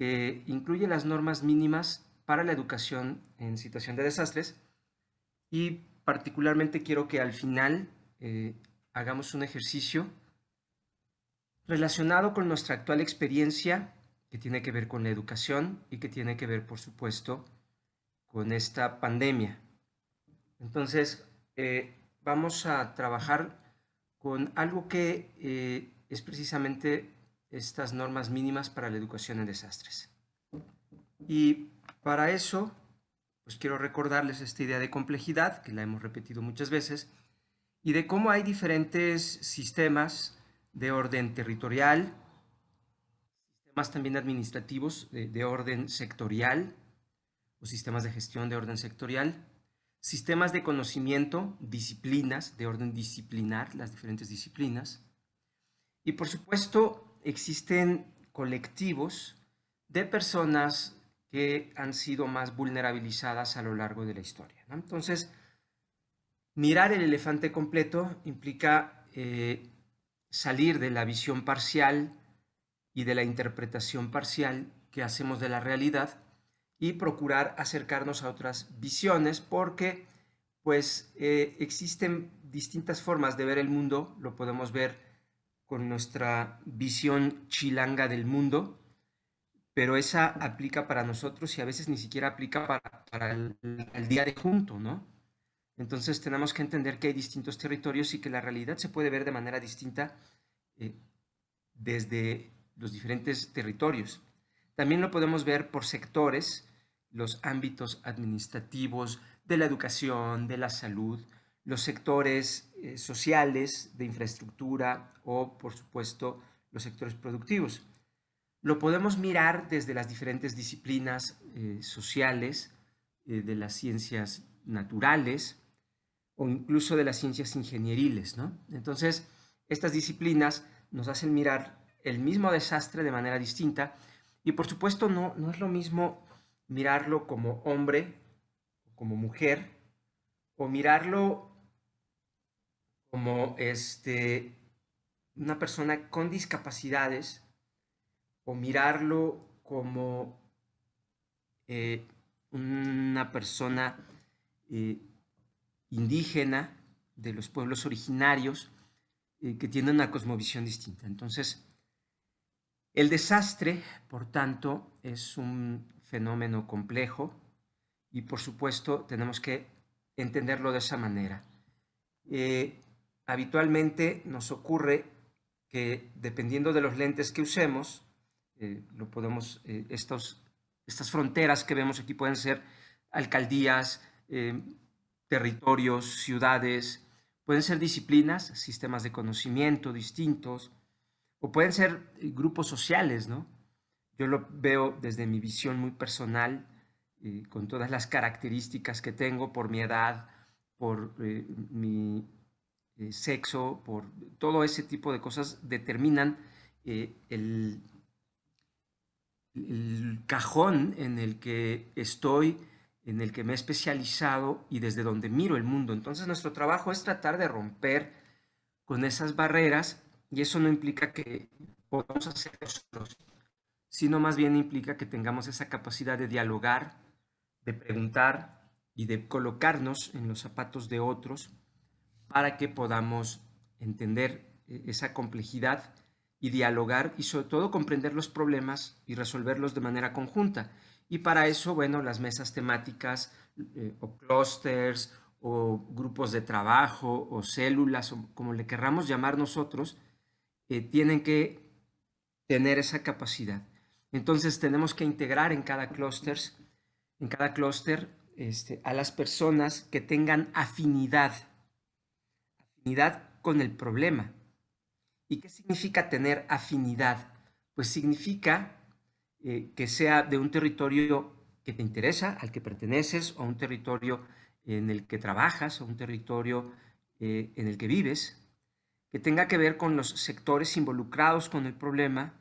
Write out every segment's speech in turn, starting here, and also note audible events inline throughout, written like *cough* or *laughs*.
que incluye las normas mínimas para la educación en situación de desastres y particularmente quiero que al final eh, hagamos un ejercicio relacionado con nuestra actual experiencia que tiene que ver con la educación y que tiene que ver, por supuesto, con esta pandemia. Entonces, eh, vamos a trabajar con algo que eh, es precisamente estas normas mínimas para la educación en desastres. Y para eso, pues quiero recordarles esta idea de complejidad, que la hemos repetido muchas veces, y de cómo hay diferentes sistemas de orden territorial, sistemas también administrativos de, de orden sectorial, o sistemas de gestión de orden sectorial, sistemas de conocimiento, disciplinas, de orden disciplinar, las diferentes disciplinas, y por supuesto existen colectivos de personas que han sido más vulnerabilizadas a lo largo de la historia. Entonces, mirar el elefante completo implica eh, salir de la visión parcial y de la interpretación parcial que hacemos de la realidad y procurar acercarnos a otras visiones porque pues eh, existen distintas formas de ver el mundo, lo podemos ver con nuestra visión chilanga del mundo, pero esa aplica para nosotros y a veces ni siquiera aplica para, el, día de junto, ¿no? Entonces tenemos que entender que hay distintos territorios y que la realidad se puede ver de manera distinta eh, desde los diferentes territorios. También lo podemos ver por sectores, los ámbitos administrativos, de la educación, de la salud, los sectores eh, sociales de infraestructura o, por supuesto, los sectores productivos. Lo podemos mirar desde las diferentes disciplinas eh, sociales eh, de las ciencias naturales o incluso de las ciencias ingenieriles. ¿no? Entonces, estas disciplinas nos hacen mirar el mismo desastre de manera distinta y, por supuesto, no, no es lo mismo mirarlo como hombre, como mujer, o mirarlo como este, una persona con discapacidades o mirarlo como eh, una persona eh, indígena de los pueblos originarios eh, que tiene una cosmovisión distinta. Entonces, el desastre, por tanto, es un fenómeno complejo y por supuesto tenemos que entenderlo de esa manera habitualmente nos ocurre que dependiendo de los lentes que usemos, eh, podemos, eh, estos, estas fronteras que vemos aquí pueden ser alcaldías, eh, territorios, ciudades, pueden ser disciplinas, sistemas de conocimiento distintos, o pueden ser grupos sociales, ¿no? Yo lo veo desde mi visión muy personal, con todas las características que tengo por mi edad, por mi eh, sexo, por todo ese tipo de cosas determinan eh, el, cajón en el que estoy, en el que me he especializado y desde donde miro el mundo. Entonces nuestro trabajo es tratar de romper con esas barreras y eso no implica que podamos hacer nosotros sino más bien implica que tengamos esa capacidad de dialogar, de preguntar y de colocarnos en los zapatos de otros para que podamos entender eh, esa complejidad y dialogar y sobre todo comprender los problemas y resolverlos de manera conjunta. Y para eso, bueno, las mesas temáticas eh, o clusters o grupos de trabajo o células o como le querramos llamar nosotros, eh, tienen que tener esa capacidad. Entonces tenemos que integrar en cada clúster, en cada cluster este, a las personas que tengan afinidad con el problema. ¿Y qué significa tener afinidad? Pues significa eh, que sea de un territorio que te interesa, al que perteneces, o un territorio en el que trabajas, o un territorio eh, en el que vives, que tenga que ver con los sectores involucrados con el problema,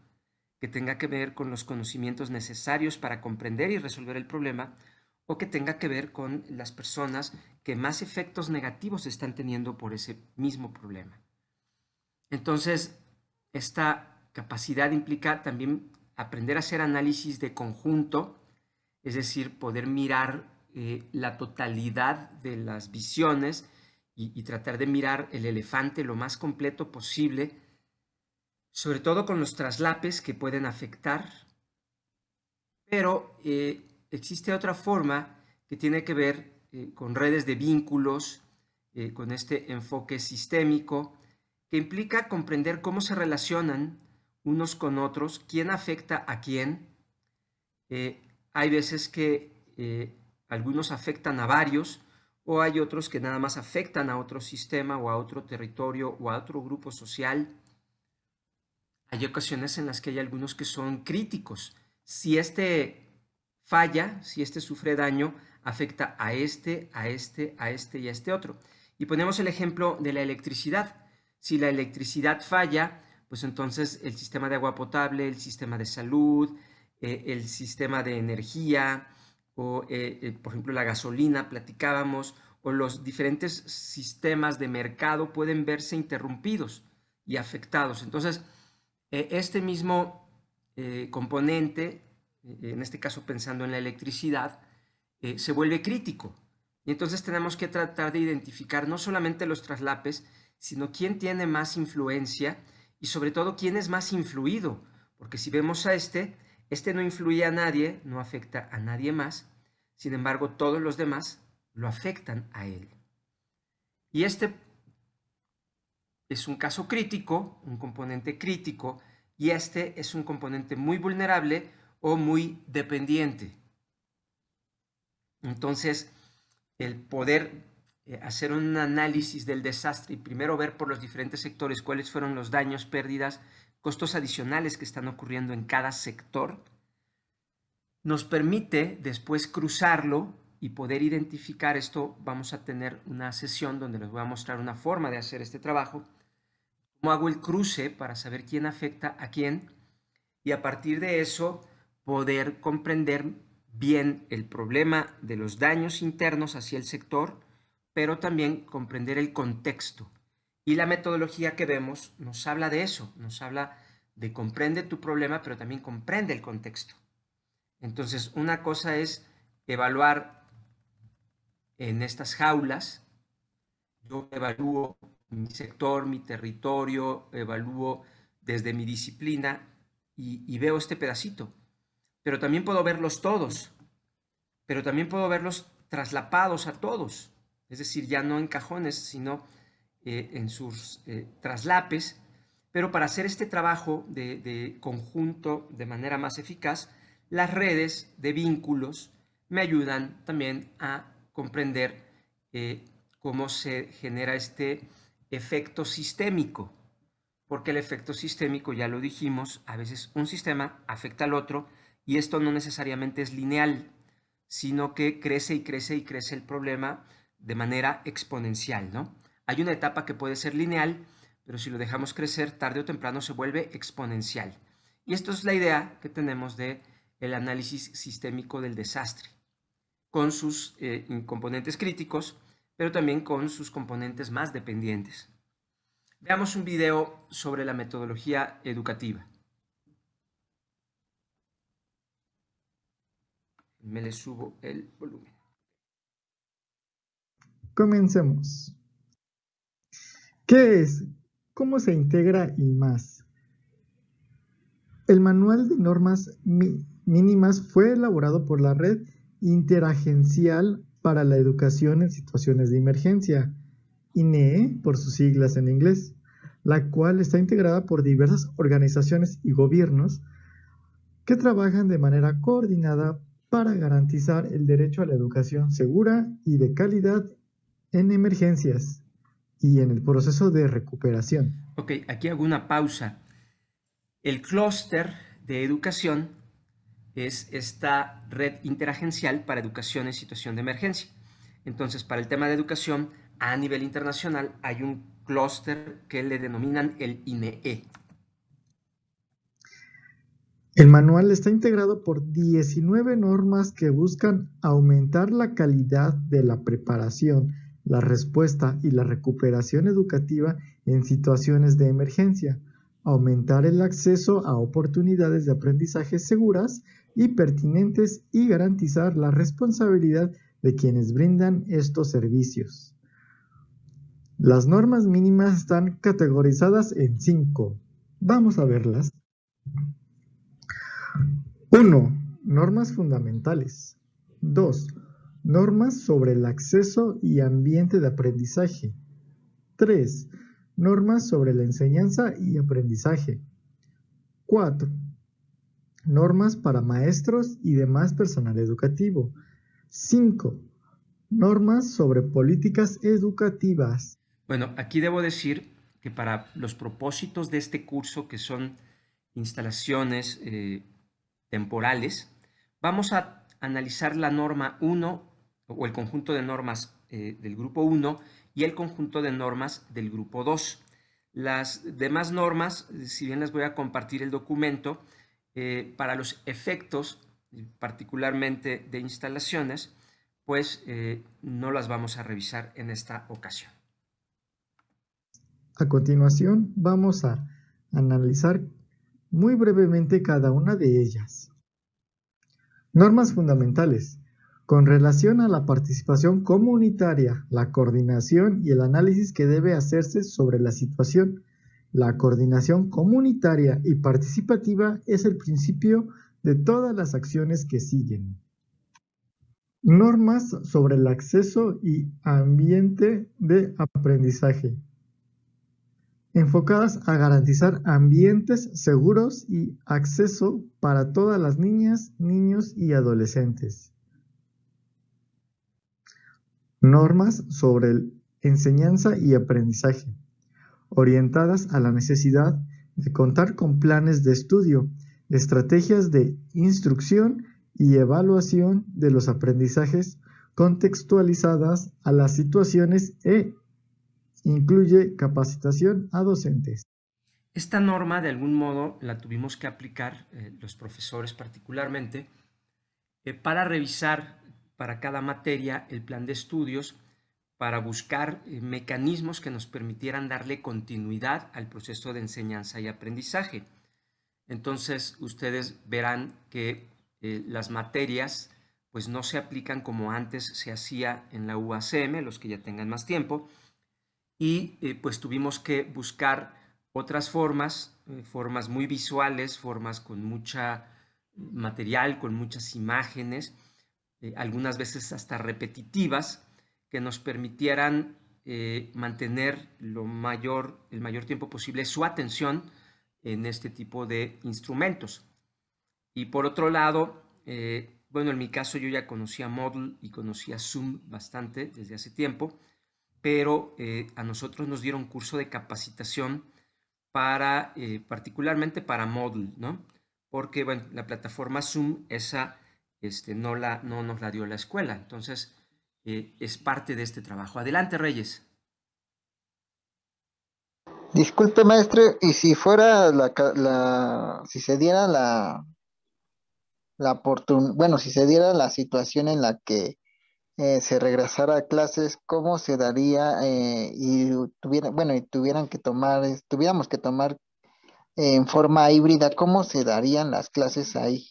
que tenga que ver con los conocimientos necesarios para comprender y resolver el problema, o que tenga que ver con las personas que más efectos negativos están teniendo por ese mismo problema. Entonces, esta capacidad implica también aprender a hacer análisis de conjunto, es decir, poder mirar eh, la totalidad de las visiones y, tratar de mirar el elefante lo más completo posible, sobre todo con los traslapes que pueden afectar, pero eh, existe otra forma que tiene que ver eh, con redes de vínculos, eh, con este enfoque sistémico, que implica comprender cómo se relacionan unos con otros, quién afecta a quién. Eh, hay veces que algunos afectan a varios o hay otros que nada más afectan a otro sistema o a otro territorio o a otro grupo social. Hay ocasiones en las que hay algunos que son críticos. Si este falla, si este sufre daño, afecta a este, a este, a este y a este otro. Y ponemos el ejemplo de la electricidad. Si la electricidad falla, pues entonces el sistema de agua potable, el sistema de salud, eh, el sistema de energía, o eh, eh, por ejemplo la gasolina, platicábamos, o los diferentes sistemas de mercado pueden verse interrumpidos y afectados. Entonces, este mismo componente eh, en este caso pensando en la electricidad, eh, se vuelve crítico. Y entonces tenemos que tratar de identificar no solamente los traslapes, sino quién tiene más influencia y sobre todo quién es más influido. Porque si vemos a este, este no influye a nadie, no afecta a nadie más, sin embargo todos los demás lo afectan a él. Y este es un caso crítico, un componente crítico, y este es un componente muy vulnerable o muy dependiente. Entonces, el poder eh, hacer un análisis del desastre y primero ver por los diferentes sectores cuáles fueron los daños, pérdidas, costos adicionales que están ocurriendo en cada sector, nos permite después cruzarlo y poder identificar esto. Vamos a tener una sesión donde les voy a mostrar una forma de hacer este trabajo, cómo hago el cruce para saber quién afecta a quién y a partir de eso poder comprender bien el problema de los daños internos hacia el sector, pero también comprender el contexto. Y la metodología que vemos nos habla de eso, nos habla de comprende tu problema, pero también comprende el contexto. Entonces, una cosa es evaluar en estas jaulas, yo evalúo mi sector, mi territorio, evalúo desde mi disciplina y, y veo este pedacito, pero también puedo verlos todos, pero también puedo verlos traslapados a todos, es decir, ya no en cajones, sino eh, en sus eh, traslapes, pero para hacer este trabajo de, conjunto de manera más eficaz, las redes de vínculos me ayudan también a comprender eh, cómo se genera este efecto sistémico, porque el efecto sistémico, ya lo dijimos, a veces un sistema afecta al otro y esto no necesariamente es lineal, sino que crece y crece y crece el problema de manera exponencial, ¿no? Hay una etapa que puede ser lineal, pero si lo dejamos crecer, tarde o temprano se vuelve exponencial. Y esto es la idea que tenemos del análisis sistémico del desastre, con sus eh, componentes críticos, pero también con sus componentes más dependientes. Veamos un video sobre la metodología educativa. me le subo el volumen. Comencemos. ¿Qué es? ¿Cómo se integra y más? El manual de normas mínimas fue elaborado por la Red Interagencial para la Educación en Situaciones de Emergencia, INEE por sus siglas en inglés, la cual está integrada por diversas organizaciones y gobiernos que trabajan de manera coordinada para garantizar el derecho a la educación segura y de calidad en emergencias y en el proceso de recuperación. Ok, aquí hago una pausa. El clúster de educación es esta red interagencial para educación en situación de emergencia. Entonces, para el tema de educación a nivel internacional hay un clúster que le denominan el INEE, el manual está integrado por 19 normas que buscan aumentar la calidad de la preparación, la respuesta y la recuperación educativa en situaciones de emergencia, aumentar el acceso a oportunidades de aprendizaje seguras y pertinentes y garantizar la responsabilidad de quienes brindan estos servicios. Las normas mínimas están categorizadas en 5. Vamos a verlas. 1. Normas fundamentales. 2. Normas sobre el acceso y ambiente de aprendizaje. 3. Normas sobre la enseñanza y aprendizaje. 4. Normas para maestros y demás personal educativo. 5. Normas sobre políticas educativas. Bueno, aquí debo decir que para los propósitos de este curso, que son instalaciones, eh, temporales, vamos a analizar la norma 1 o el conjunto de normas eh, del grupo 1 y el conjunto de normas del grupo 2. Las demás normas, si bien les voy a compartir el documento, eh, para los efectos, particularmente de instalaciones, pues eh, no las vamos a revisar en esta ocasión. A continuación, vamos a analizar muy brevemente cada una de ellas. Normas fundamentales. Con relación a la participación comunitaria, la coordinación y el análisis que debe hacerse sobre la situación, la coordinación comunitaria y participativa es el principio de todas las acciones que siguen. Normas sobre el acceso y ambiente de aprendizaje enfocadas a garantizar ambientes seguros y acceso para todas las niñas, niños y adolescentes. Normas sobre enseñanza y aprendizaje, orientadas a la necesidad de contar con planes de estudio, estrategias de instrucción y evaluación de los aprendizajes contextualizadas a las situaciones e Incluye capacitación a docentes. Esta norma, de algún modo, la tuvimos que aplicar, eh, los profesores particularmente, eh, para revisar para cada materia el plan de estudios, para buscar eh, mecanismos que nos permitieran darle continuidad al proceso de enseñanza y aprendizaje. Entonces, ustedes verán que las materias pues no se aplican como antes se hacía en la UACM, los que ya tengan más tiempo, y eh, pues tuvimos que buscar otras formas, eh, formas muy visuales, formas con mucha material, con muchas imágenes, eh, algunas veces hasta repetitivas, que nos permitieran mantener lo mayor, el mayor tiempo posible su atención en este tipo de instrumentos. Y por otro lado, bueno, en mi caso yo ya conocía Model y conocía Zoom bastante desde hace tiempo, pero eh, a nosotros nos dieron curso de capacitación para, eh, particularmente para Moodle, ¿no? Porque, bueno, la plataforma Zoom, esa este, no, la, no nos la dio la escuela. Entonces, eh, es parte de este trabajo. Adelante, Reyes. Disculpe, maestro, y si fuera la, la si se diera la, la oportunidad, bueno, si se diera la situación en la que eh, se regresara a clases, cómo se daría eh, y tuviera, bueno, y tuvieran que tomar, tuviéramos que tomar eh, en forma híbrida, cómo se darían las clases ahí,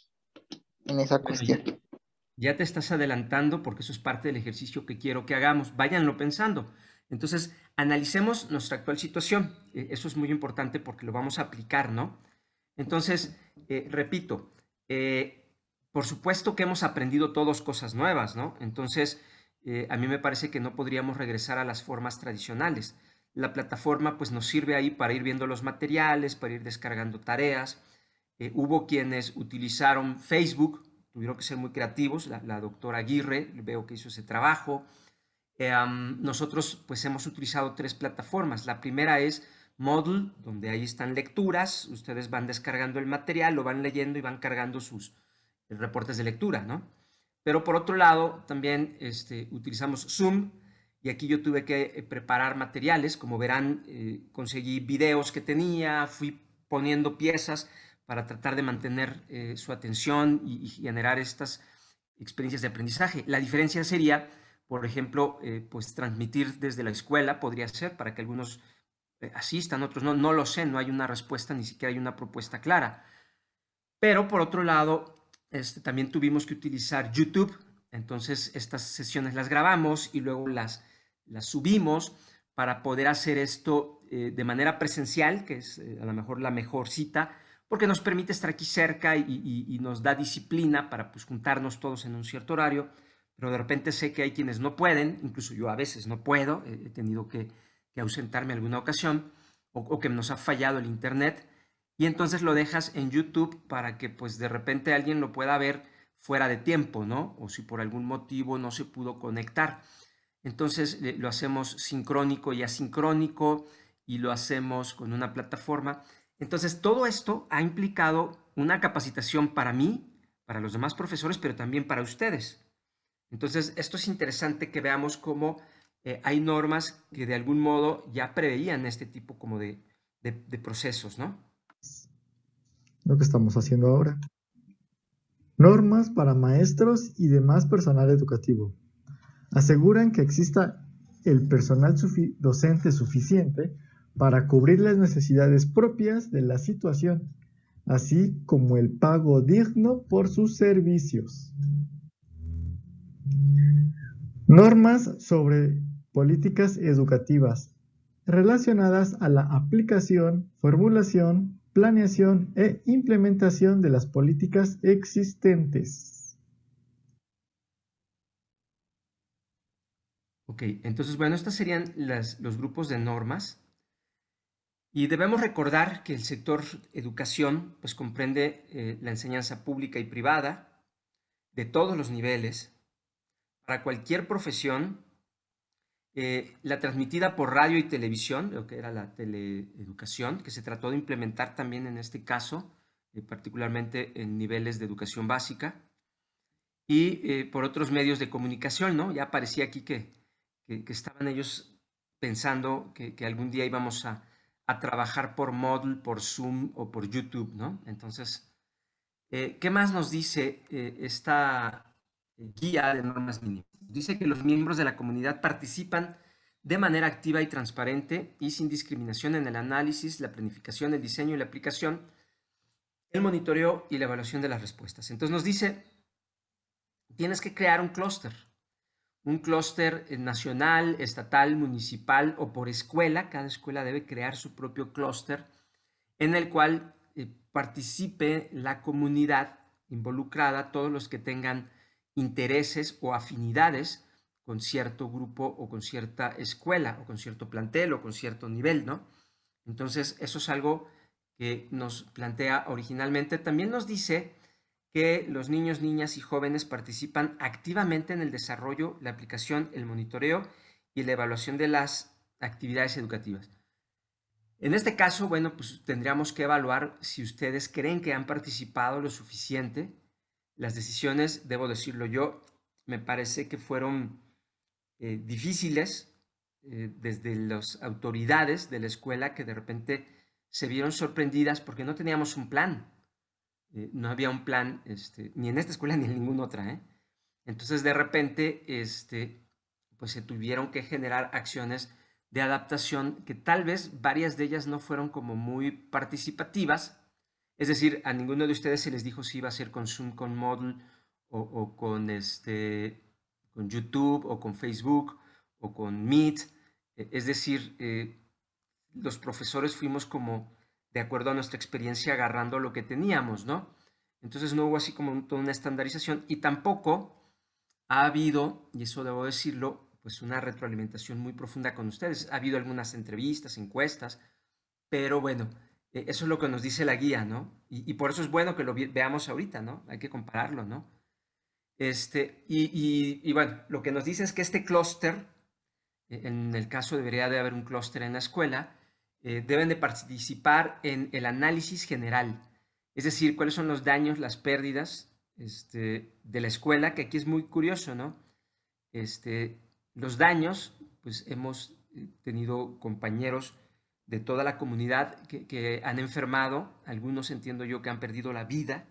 en esa cuestión. ya, te estás adelantando porque eso es parte del ejercicio que quiero que hagamos. Váyanlo pensando. Entonces, analicemos nuestra actual situación. Eso es muy importante porque lo vamos a aplicar, ¿no? Entonces, repito, eh, por supuesto que hemos aprendido todos cosas nuevas, ¿no? Entonces, eh, a mí me parece que no podríamos regresar a las formas tradicionales. La plataforma pues nos sirve ahí para ir viendo los materiales, para ir descargando tareas. Eh, hubo quienes utilizaron Facebook, tuvieron que ser muy creativos, la, doctora Aguirre, veo que hizo ese trabajo. Em, nosotros pues hemos utilizado tres plataformas. La primera es Moodle, donde ahí están lecturas, ustedes van descargando el material, lo van leyendo y van cargando sus, reportes de lectura, ¿no? Pero por otro lado, también este, utilizamos Zoom y aquí yo tuve que eh, preparar materiales. Como verán, eh, conseguí videos que tenía, fui poniendo piezas para tratar de mantener eh, su atención y, generar estas experiencias de aprendizaje. La diferencia sería, por ejemplo, pues transmitir desde la escuela podría ser para que algunos asistan, otros no, no lo sé, no hay una respuesta, ni siquiera hay una propuesta clara. Pero por otro lado, este, también tuvimos que utilizar YouTube, entonces estas sesiones las grabamos y luego las, las subimos para poder hacer esto eh, de manera presencial, que es eh, a lo mejor la mejor cita, porque nos permite estar aquí cerca y, nos da disciplina para pues, juntarnos todos en un cierto horario, pero de repente sé que hay quienes no pueden, incluso yo a veces no puedo, he tenido que, ausentarme alguna ocasión, o que nos ha fallado el Internet, y entonces lo dejas en YouTube para que pues de repente alguien lo pueda ver fuera de tiempo, ¿no? O si por algún motivo no se pudo conectar. Entonces lo hacemos sincrónico y asincrónico y lo hacemos con una plataforma. Entonces todo esto ha implicado una capacitación para mí, para los demás profesores, pero también para ustedes. Entonces esto es interesante que veamos cómo eh, hay normas que de algún modo ya preveían este tipo como de, de procesos, ¿no? lo que estamos haciendo ahora. Normas para maestros y demás personal educativo. Aseguran que exista el personal docente suficiente para cubrir las necesidades propias de la situación, así como el pago digno por sus servicios. Normas sobre políticas educativas relacionadas a la aplicación, formulación, planeación e implementación de las políticas existentes. Ok, entonces, bueno, estos serían los grupos de normas. Y debemos recordar que el sector educación pues, comprende eh, la enseñanza pública y privada de todos los niveles, para cualquier profesión eh, la transmitida por radio y televisión, lo que era la teleeducación, que se trató de implementar también en este caso, eh, particularmente en niveles de educación básica, y eh, por otros medios de comunicación, ¿no? Ya parecía aquí que, que, estaban ellos pensando que, que algún día íbamos a, a, trabajar por Moodle, por Zoom o por YouTube, ¿no? Entonces, ¿qué más nos dice esta guía de normas mínimas. Dice que los miembros de la comunidad participan de manera activa y transparente y sin discriminación en el análisis, la planificación, el diseño y la aplicación, el monitoreo y la evaluación de las respuestas. Entonces nos dice, tienes que crear un clúster, un clúster eh, nacional, estatal, municipal o por escuela. Cada escuela debe crear su propio clúster en el cual eh, participe la comunidad involucrada, todos los que tengan intereses o afinidades con cierto grupo o con cierta escuela o con cierto plantel o con cierto nivel, ¿no? Entonces, eso es algo que nos plantea originalmente. También nos dice que los niños, niñas y jóvenes participan activamente en el desarrollo, la aplicación, el monitoreo y la evaluación de las actividades educativas. En este caso, bueno, pues tendríamos que evaluar si ustedes creen que han participado lo suficiente las decisiones, debo decirlo yo, me parece que fueron eh, difíciles eh, desde las autoridades de la escuela que de repente se vieron sorprendidas porque no teníamos un plan. Eh, no había un plan este, ni en esta escuela *laughs* ni en ninguna otra. Entonces de repente este, pues se tuvieron que generar acciones de adaptación que tal vez varias de ellas no fueron como muy participativas, es decir, a ninguno de ustedes se les dijo si iba a ser con Zoom, con Model o, con, este, con YouTube o con Facebook o con Meet. E, es decir, eh, los profesores fuimos como de acuerdo a nuestra experiencia agarrando lo que teníamos, ¿no? Entonces no hubo así como toda una estandarización y tampoco ha habido, y eso debo decirlo, pues una retroalimentación muy profunda con ustedes. Ha habido algunas entrevistas, encuestas, pero bueno, eh, eso es lo que nos dice la guía, ¿no? Y, por eso es bueno que lo veamos ahorita, ¿no? Hay que compararlo, ¿no? Este, y, bueno, lo que nos dice es que este clúster, e, en el caso debería de haber un clúster en la escuela, eh, deben de participar en el análisis general, es decir, cuáles son los daños, las pérdidas este, de la escuela, que aquí es muy curioso, ¿no? Este, los daños, pues hemos eh, tenido compañeros de toda la comunidad que, han enfermado, algunos entiendo yo que han perdido la vida,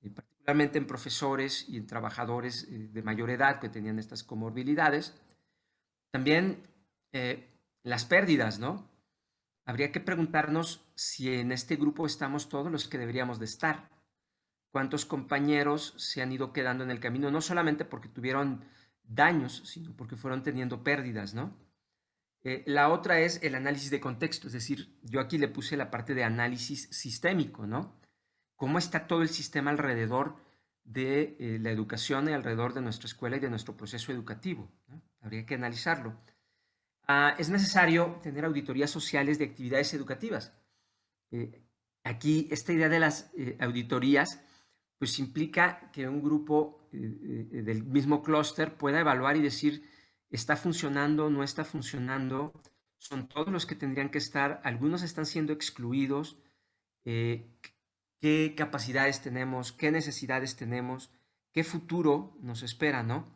eh, particularmente en profesores y en trabajadores eh, de mayor edad que tenían estas comorbilidades. También eh, las pérdidas, ¿no? Habría que preguntarnos si en este grupo estamos todos los que deberíamos de estar. ¿Cuántos compañeros se han ido quedando en el camino? No solamente porque tuvieron daños, sino porque fueron teniendo pérdidas, ¿no? Eh, la otra es el análisis de contexto, es decir, yo aquí le puse la parte de análisis sistémico, ¿no? ¿Cómo está todo el sistema alrededor de eh, la educación y alrededor de nuestra escuela y de nuestro proceso educativo? Habría que analizarlo. Ah, es necesario tener auditorías sociales de actividades educativas. Eh, aquí esta idea de las auditorías pues implica que un grupo del mismo clúster pueda evaluar y decir, está funcionando, no está funcionando, son todos los que tendrían que estar, algunos están siendo excluidos, eh, qué capacidades tenemos, qué necesidades tenemos, qué futuro nos espera, ¿no?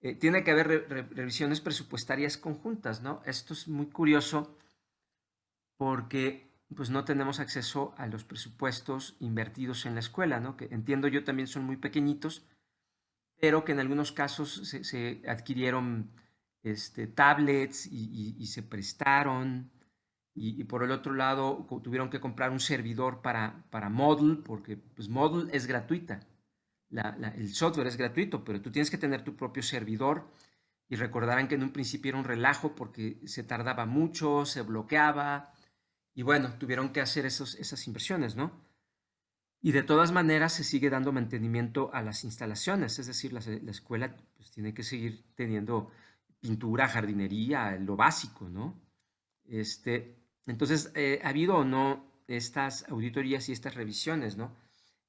Eh, tiene que haber revisiones presupuestarias conjuntas, ¿no? Esto es muy curioso porque pues no tenemos acceso a los presupuestos invertidos en la escuela, ¿no? Que entiendo yo también son muy pequeñitos, pero que en algunos casos se, se adquirieron este, tablets y, se prestaron. Y, por el otro lado tuvieron que comprar un servidor para, para Model, porque pues, Model es gratuita. el software es gratuito, pero tú tienes que tener tu propio servidor. Y recordarán que en un principio era un relajo porque se tardaba mucho, se bloqueaba. Y bueno, tuvieron que hacer esos, esas inversiones, ¿no? Y de todas maneras se sigue dando mantenimiento a las instalaciones, es decir, la, la escuela pues, tiene que seguir teniendo pintura, jardinería, lo básico, ¿no? Este, entonces, eh, ¿ha habido o no estas auditorías y estas revisiones, ¿no?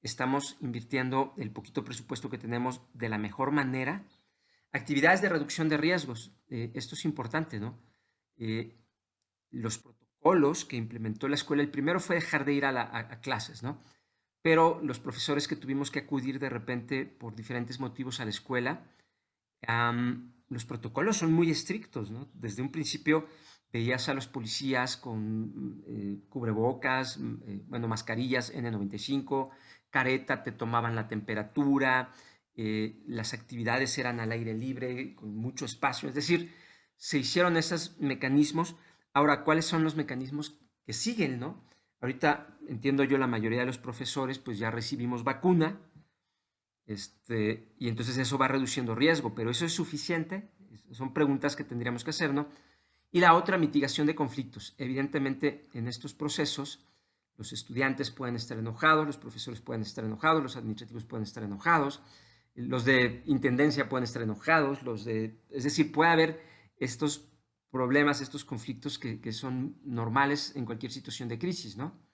Estamos invirtiendo el poquito presupuesto que tenemos de la mejor manera. Actividades de reducción de riesgos, eh, esto es importante, ¿no? Eh, los protocolos que implementó la escuela, el primero fue dejar de ir a, clases, ¿no? Pero los profesores que tuvimos que acudir de repente por diferentes motivos a la escuela, los protocolos son muy estrictos, ¿no? Desde un principio veías a los policías con eh, cubrebocas, mm, eh, bueno, mascarillas N95, careta, te tomaban la temperatura, eh, las actividades eran al aire libre, con mucho espacio, es decir, se hicieron esos mecanismos. Ahora, ¿cuáles son los mecanismos que siguen, no? Ahorita entiendo yo la mayoría de los profesores, pues ya recibimos vacuna, este, y entonces eso va reduciendo riesgo, pero eso es suficiente. Son preguntas que tendríamos que hacer, ¿no? Y la otra, mitigación de conflictos. Evidentemente, en estos procesos, los estudiantes pueden estar enojados, los profesores pueden estar enojados, los administrativos pueden estar enojados, los de intendencia pueden estar enojados, los de... Es decir, puede haber estos problemas, estos conflictos que son normales en cualquier situación de crisis, ¿no?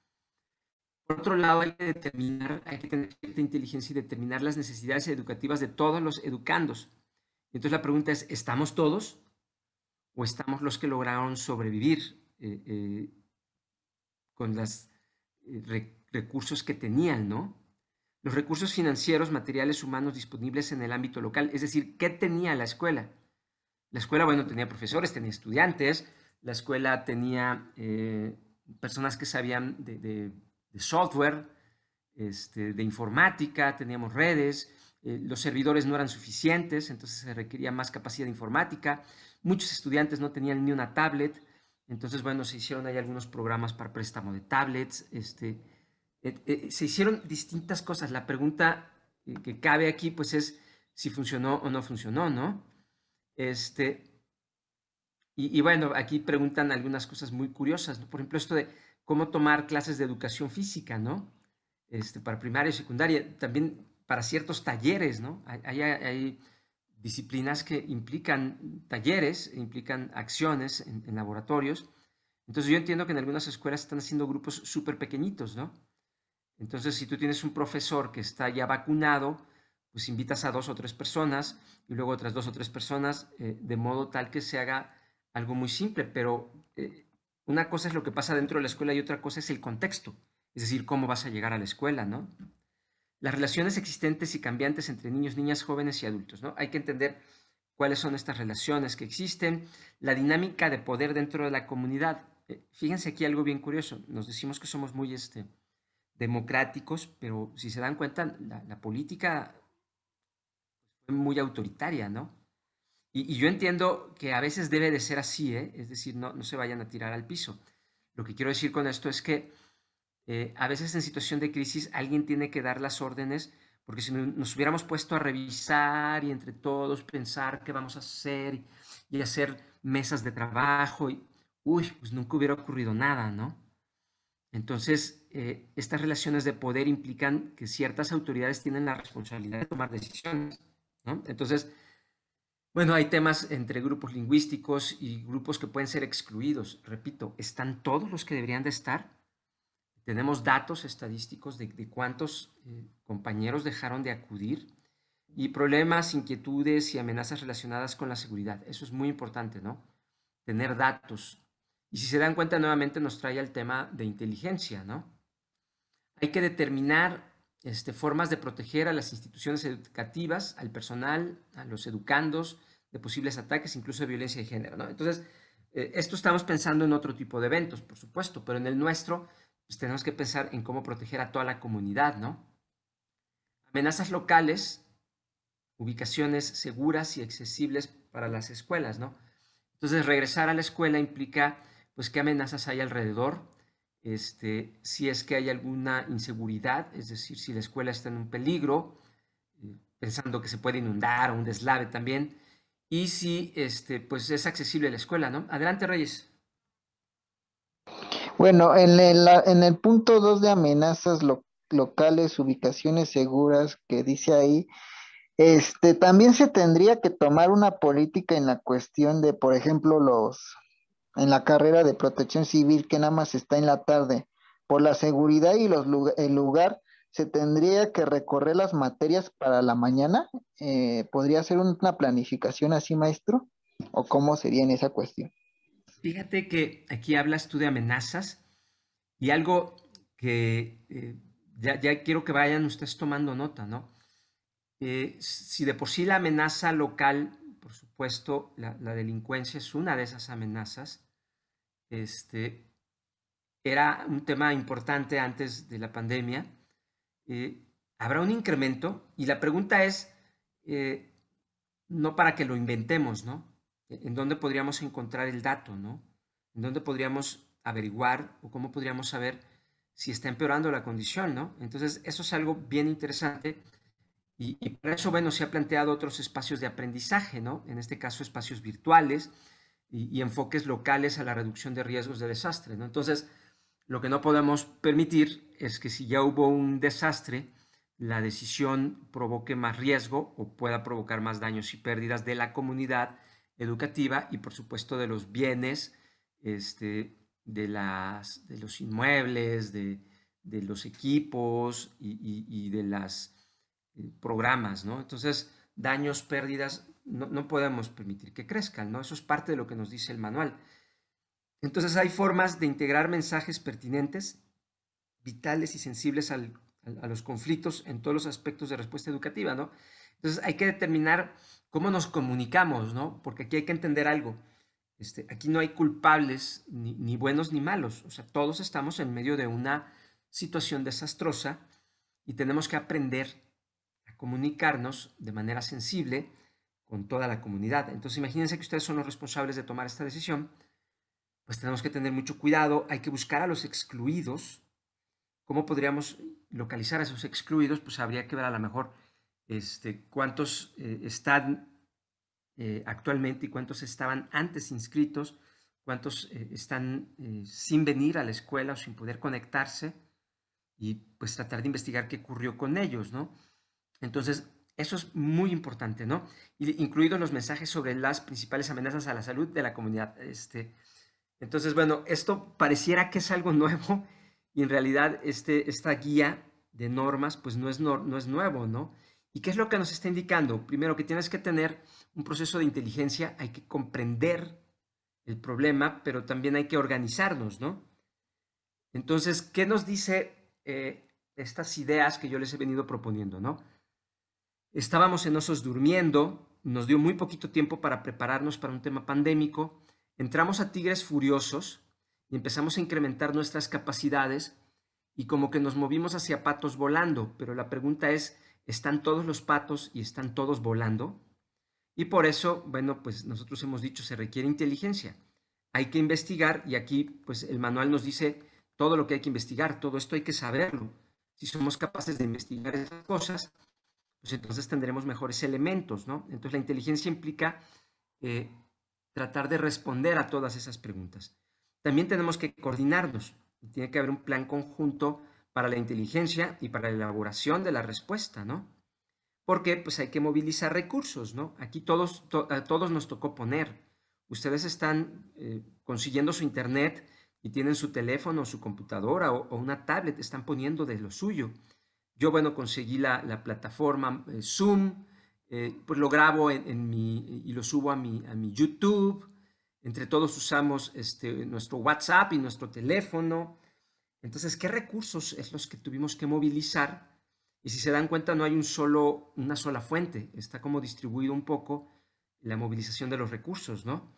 Por otro lado, hay que, determinar, hay que tener cierta inteligencia y determinar las necesidades educativas de todos los educandos. Entonces la pregunta es, ¿estamos todos o estamos los que lograron sobrevivir eh, eh, con los eh, recursos que tenían, no? Los recursos financieros, materiales, humanos disponibles en el ámbito local, es decir, ¿qué tenía la escuela? La escuela, bueno, tenía profesores, tenía estudiantes, la escuela tenía personas que sabían de de software, este, de informática, teníamos redes, eh, los servidores no eran suficientes, entonces se requería más capacidad de informática, muchos estudiantes no tenían ni una tablet, entonces, bueno, se hicieron ahí algunos programas para préstamo de tablets, este, eh, eh, se hicieron distintas cosas. La pregunta que cabe aquí, pues, es si funcionó o no funcionó, ¿no? Este, y, bueno, aquí preguntan algunas cosas muy curiosas, Por ejemplo, esto de cómo tomar clases de educación física, ¿no? Este, para primaria y secundaria, también para ciertos talleres, ¿no? Hay, disciplinas que implican talleres, implican acciones en, laboratorios. Entonces yo entiendo que en algunas escuelas están haciendo grupos súper pequeñitos, ¿no? Entonces si tú tienes un profesor que está ya vacunado, pues invitas a dos o tres personas y luego otras dos o tres personas, eh, de modo tal que se haga algo muy simple, pero eh, una cosa es lo que pasa dentro de la escuela y otra cosa es el contexto, es decir, cómo vas a llegar a la escuela, ¿no? Las relaciones existentes y cambiantes entre niños, niñas, jóvenes y adultos, ¿no? Hay que entender cuáles son estas relaciones que existen, la dinámica de poder dentro de la comunidad. Eh, fíjense aquí algo bien curioso, nos decimos que somos muy este, democráticos, pero si se dan cuenta, la, política es muy autoritaria, ¿no? Y, yo entiendo que a veces debe de ser así, ¿eh? es decir, no, no, se vayan a tirar al piso. Lo que quiero decir con esto es que eh, a veces en situación de crisis alguien tiene que dar las órdenes, porque si nos hubiéramos puesto a revisar y entre todos pensar qué vamos a hacer y, hacer mesas de trabajo, y, uy, pues nunca hubiera ocurrido nada, ¿no? Entonces, eh, estas relaciones de poder implican que ciertas autoridades tienen la responsabilidad de tomar decisiones, ¿no? Entonces, bueno, hay temas entre grupos lingüísticos y grupos que pueden ser excluidos. Repito, ¿están todos los que deberían de estar? Tenemos datos estadísticos de, cuántos eh, compañeros dejaron de acudir y problemas, inquietudes y amenazas relacionadas con la seguridad. Eso es muy importante, ¿no? Tener datos. Y si se dan cuenta, nuevamente nos trae el tema de inteligencia, ¿no? Hay que determinar este, formas de proteger a las instituciones educativas, al personal, a los educandos de posibles ataques, incluso de violencia de género. ¿no? Entonces, eh, esto estamos pensando en otro tipo de eventos, por supuesto, pero en el nuestro pues, tenemos que pensar en cómo proteger a toda la comunidad. ¿no? Amenazas locales, ubicaciones seguras y accesibles para las escuelas. ¿no? Entonces, regresar a la escuela implica pues, qué amenazas hay alrededor, este, si es que hay alguna inseguridad, es decir, si la escuela está en un peligro, eh, pensando que se puede inundar o un deslave también, y si este, pues es accesible la escuela, ¿no? Adelante, Reyes. Bueno, en el, en el punto 2 de amenazas locales, ubicaciones seguras que dice ahí, este, también se tendría que tomar una política en la cuestión de, por ejemplo, los, en la carrera de protección civil que nada más está en la tarde. Por la seguridad y los, el lugar, se tendría que recorrer las materias para la mañana. Eh, ¿Podría ser una planificación así, maestro? ¿O cómo sería en esa cuestión? Fíjate que aquí hablas tú de amenazas y algo que eh, ya, quiero que vayan ustedes tomando nota, ¿no? Eh, si de por sí la amenaza local por supuesto, la, delincuencia es una de esas amenazas. Este, era un tema importante antes de la pandemia. Eh, habrá un incremento y la pregunta es, eh, no para que lo inventemos, ¿no? E, ¿En dónde podríamos encontrar el dato, ¿no? ¿En dónde podríamos averiguar o cómo podríamos saber si está empeorando la condición, ¿no? Entonces, eso es algo bien interesante y, por eso, bueno, se ha planteado otros espacios de aprendizaje, ¿no? En este caso, espacios virtuales y, enfoques locales a la reducción de riesgos de desastre, ¿no? Entonces, lo que no podemos permitir es que si ya hubo un desastre, la decisión provoque más riesgo o pueda provocar más daños y pérdidas de la comunidad educativa y, por supuesto, de los bienes, este, de, las, de los inmuebles, de, los equipos y de las programas, ¿no? Entonces, daños, pérdidas, no, podemos permitir que crezcan, ¿no? Eso es parte de lo que nos dice el manual. Entonces, hay formas de integrar mensajes pertinentes, vitales y sensibles a los conflictos en todos los aspectos de respuesta educativa, ¿no? Entonces, hay que determinar cómo nos comunicamos, ¿no? Porque aquí hay que entender algo. Este, aquí no hay culpables, ni, ni, buenos ni malos. O sea, todos estamos en medio de una situación desastrosa y tenemos que aprender comunicarnos de manera sensible con toda la comunidad. Entonces imagínense que ustedes son los responsables de tomar esta decisión, pues tenemos que tener mucho cuidado, hay que buscar a los excluidos. ¿Cómo podríamos localizar a esos excluidos? Pues habría que ver a lo mejor este, cuántos eh, están eh, actualmente y cuántos estaban antes inscritos, cuántos eh, están sin venir a la escuela o sin poder conectarse y pues tratar de investigar qué ocurrió con ellos, ¿no? Entonces, eso es muy importante, ¿no? en los mensajes sobre las principales amenazas a la salud de la comunidad. Este, entonces, bueno, esto pareciera que es algo *laughs* nuevo y en realidad este, esta guía de normas pues no es, es nuevo, ¿no? ¿Y qué es lo que nos está indicando? Primero, que tienes que tener un proceso de inteligencia, hay que comprender el problema, pero también hay que organizarnos, ¿no? Entonces, ¿qué nos dice eh, estas ideas que yo les he venido proponiendo, ¿no? Estábamos en Osos durmiendo, nos dio muy poquito tiempo para prepararnos para un tema pandémico, entramos a Tigres Furiosos y empezamos a incrementar nuestras capacidades y como que nos movimos hacia patos volando, pero la pregunta es, ¿están todos los patos y están todos volando? Y por eso, bueno, pues nosotros hemos dicho, se requiere inteligencia. Hay que investigar y aquí pues el manual nos dice todo lo que hay que investigar, todo esto hay que saberlo. Si somos capaces de investigar esas cosas, pues entonces tendremos mejores elementos, ¿no? Entonces la inteligencia implica eh, tratar de responder a todas esas preguntas. También tenemos que coordinarnos. Tiene que haber un plan conjunto para la inteligencia y para la elaboración de la respuesta, ¿no? Porque pues hay que movilizar recursos, ¿no? Aquí todos, a todos nos tocó poner. Ustedes están eh, consiguiendo su internet y tienen su teléfono, su computadora o una tablet, están poniendo de lo suyo. Yo, bueno, conseguí la, plataforma eh, Zoom, eh, pues lo grabo en, mi, y lo subo a mi, a mi YouTube. Entre todos usamos este, nuestro WhatsApp y nuestro teléfono. Entonces, ¿qué recursos es los que tuvimos que movilizar? Y si se dan cuenta, no hay un solo, una sola fuente, está como distribuido un poco la movilización de los recursos, ¿no?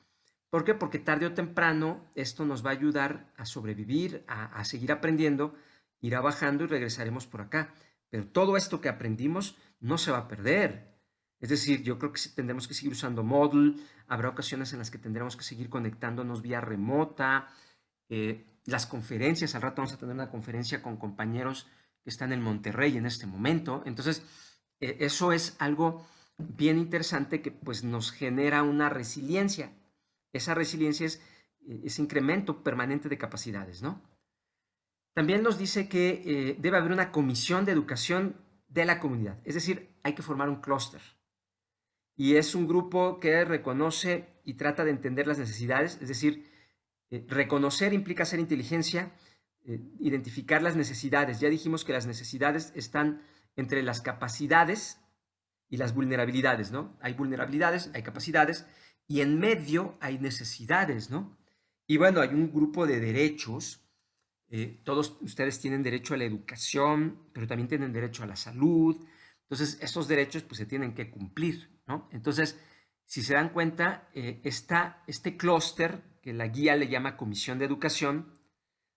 ¿Por qué? Porque tarde o temprano esto nos va a ayudar a sobrevivir, a, a seguir aprendiendo, irá bajando y regresaremos por acá. Pero todo esto que aprendimos no se va a perder. Es decir, yo creo que tendremos que seguir usando Moodle, habrá ocasiones en las que tendremos que seguir conectándonos vía remota, eh, las conferencias, al rato vamos a tener una conferencia con compañeros que están en Monterrey en este momento. Entonces, eh, eso es algo bien interesante que pues nos genera una resiliencia. Esa resiliencia es eh, ese incremento permanente de capacidades, ¿no? También nos dice que eh, debe haber una comisión de educación de la comunidad, es decir, hay que formar un clúster. Y es un grupo que reconoce y trata de entender las necesidades, es decir, eh, reconocer implica hacer inteligencia, eh, identificar las necesidades. Ya dijimos que las necesidades están entre las capacidades y las vulnerabilidades, ¿no? Hay vulnerabilidades, hay capacidades, y en medio hay necesidades, ¿no? Y bueno, hay un grupo de derechos eh, todos ustedes tienen derecho a la educación, pero también tienen derecho a la salud. Entonces, esos derechos pues, se tienen que cumplir, Entonces, si se dan cuenta, eh, está este clúster, que la guía le llama Comisión de Educación,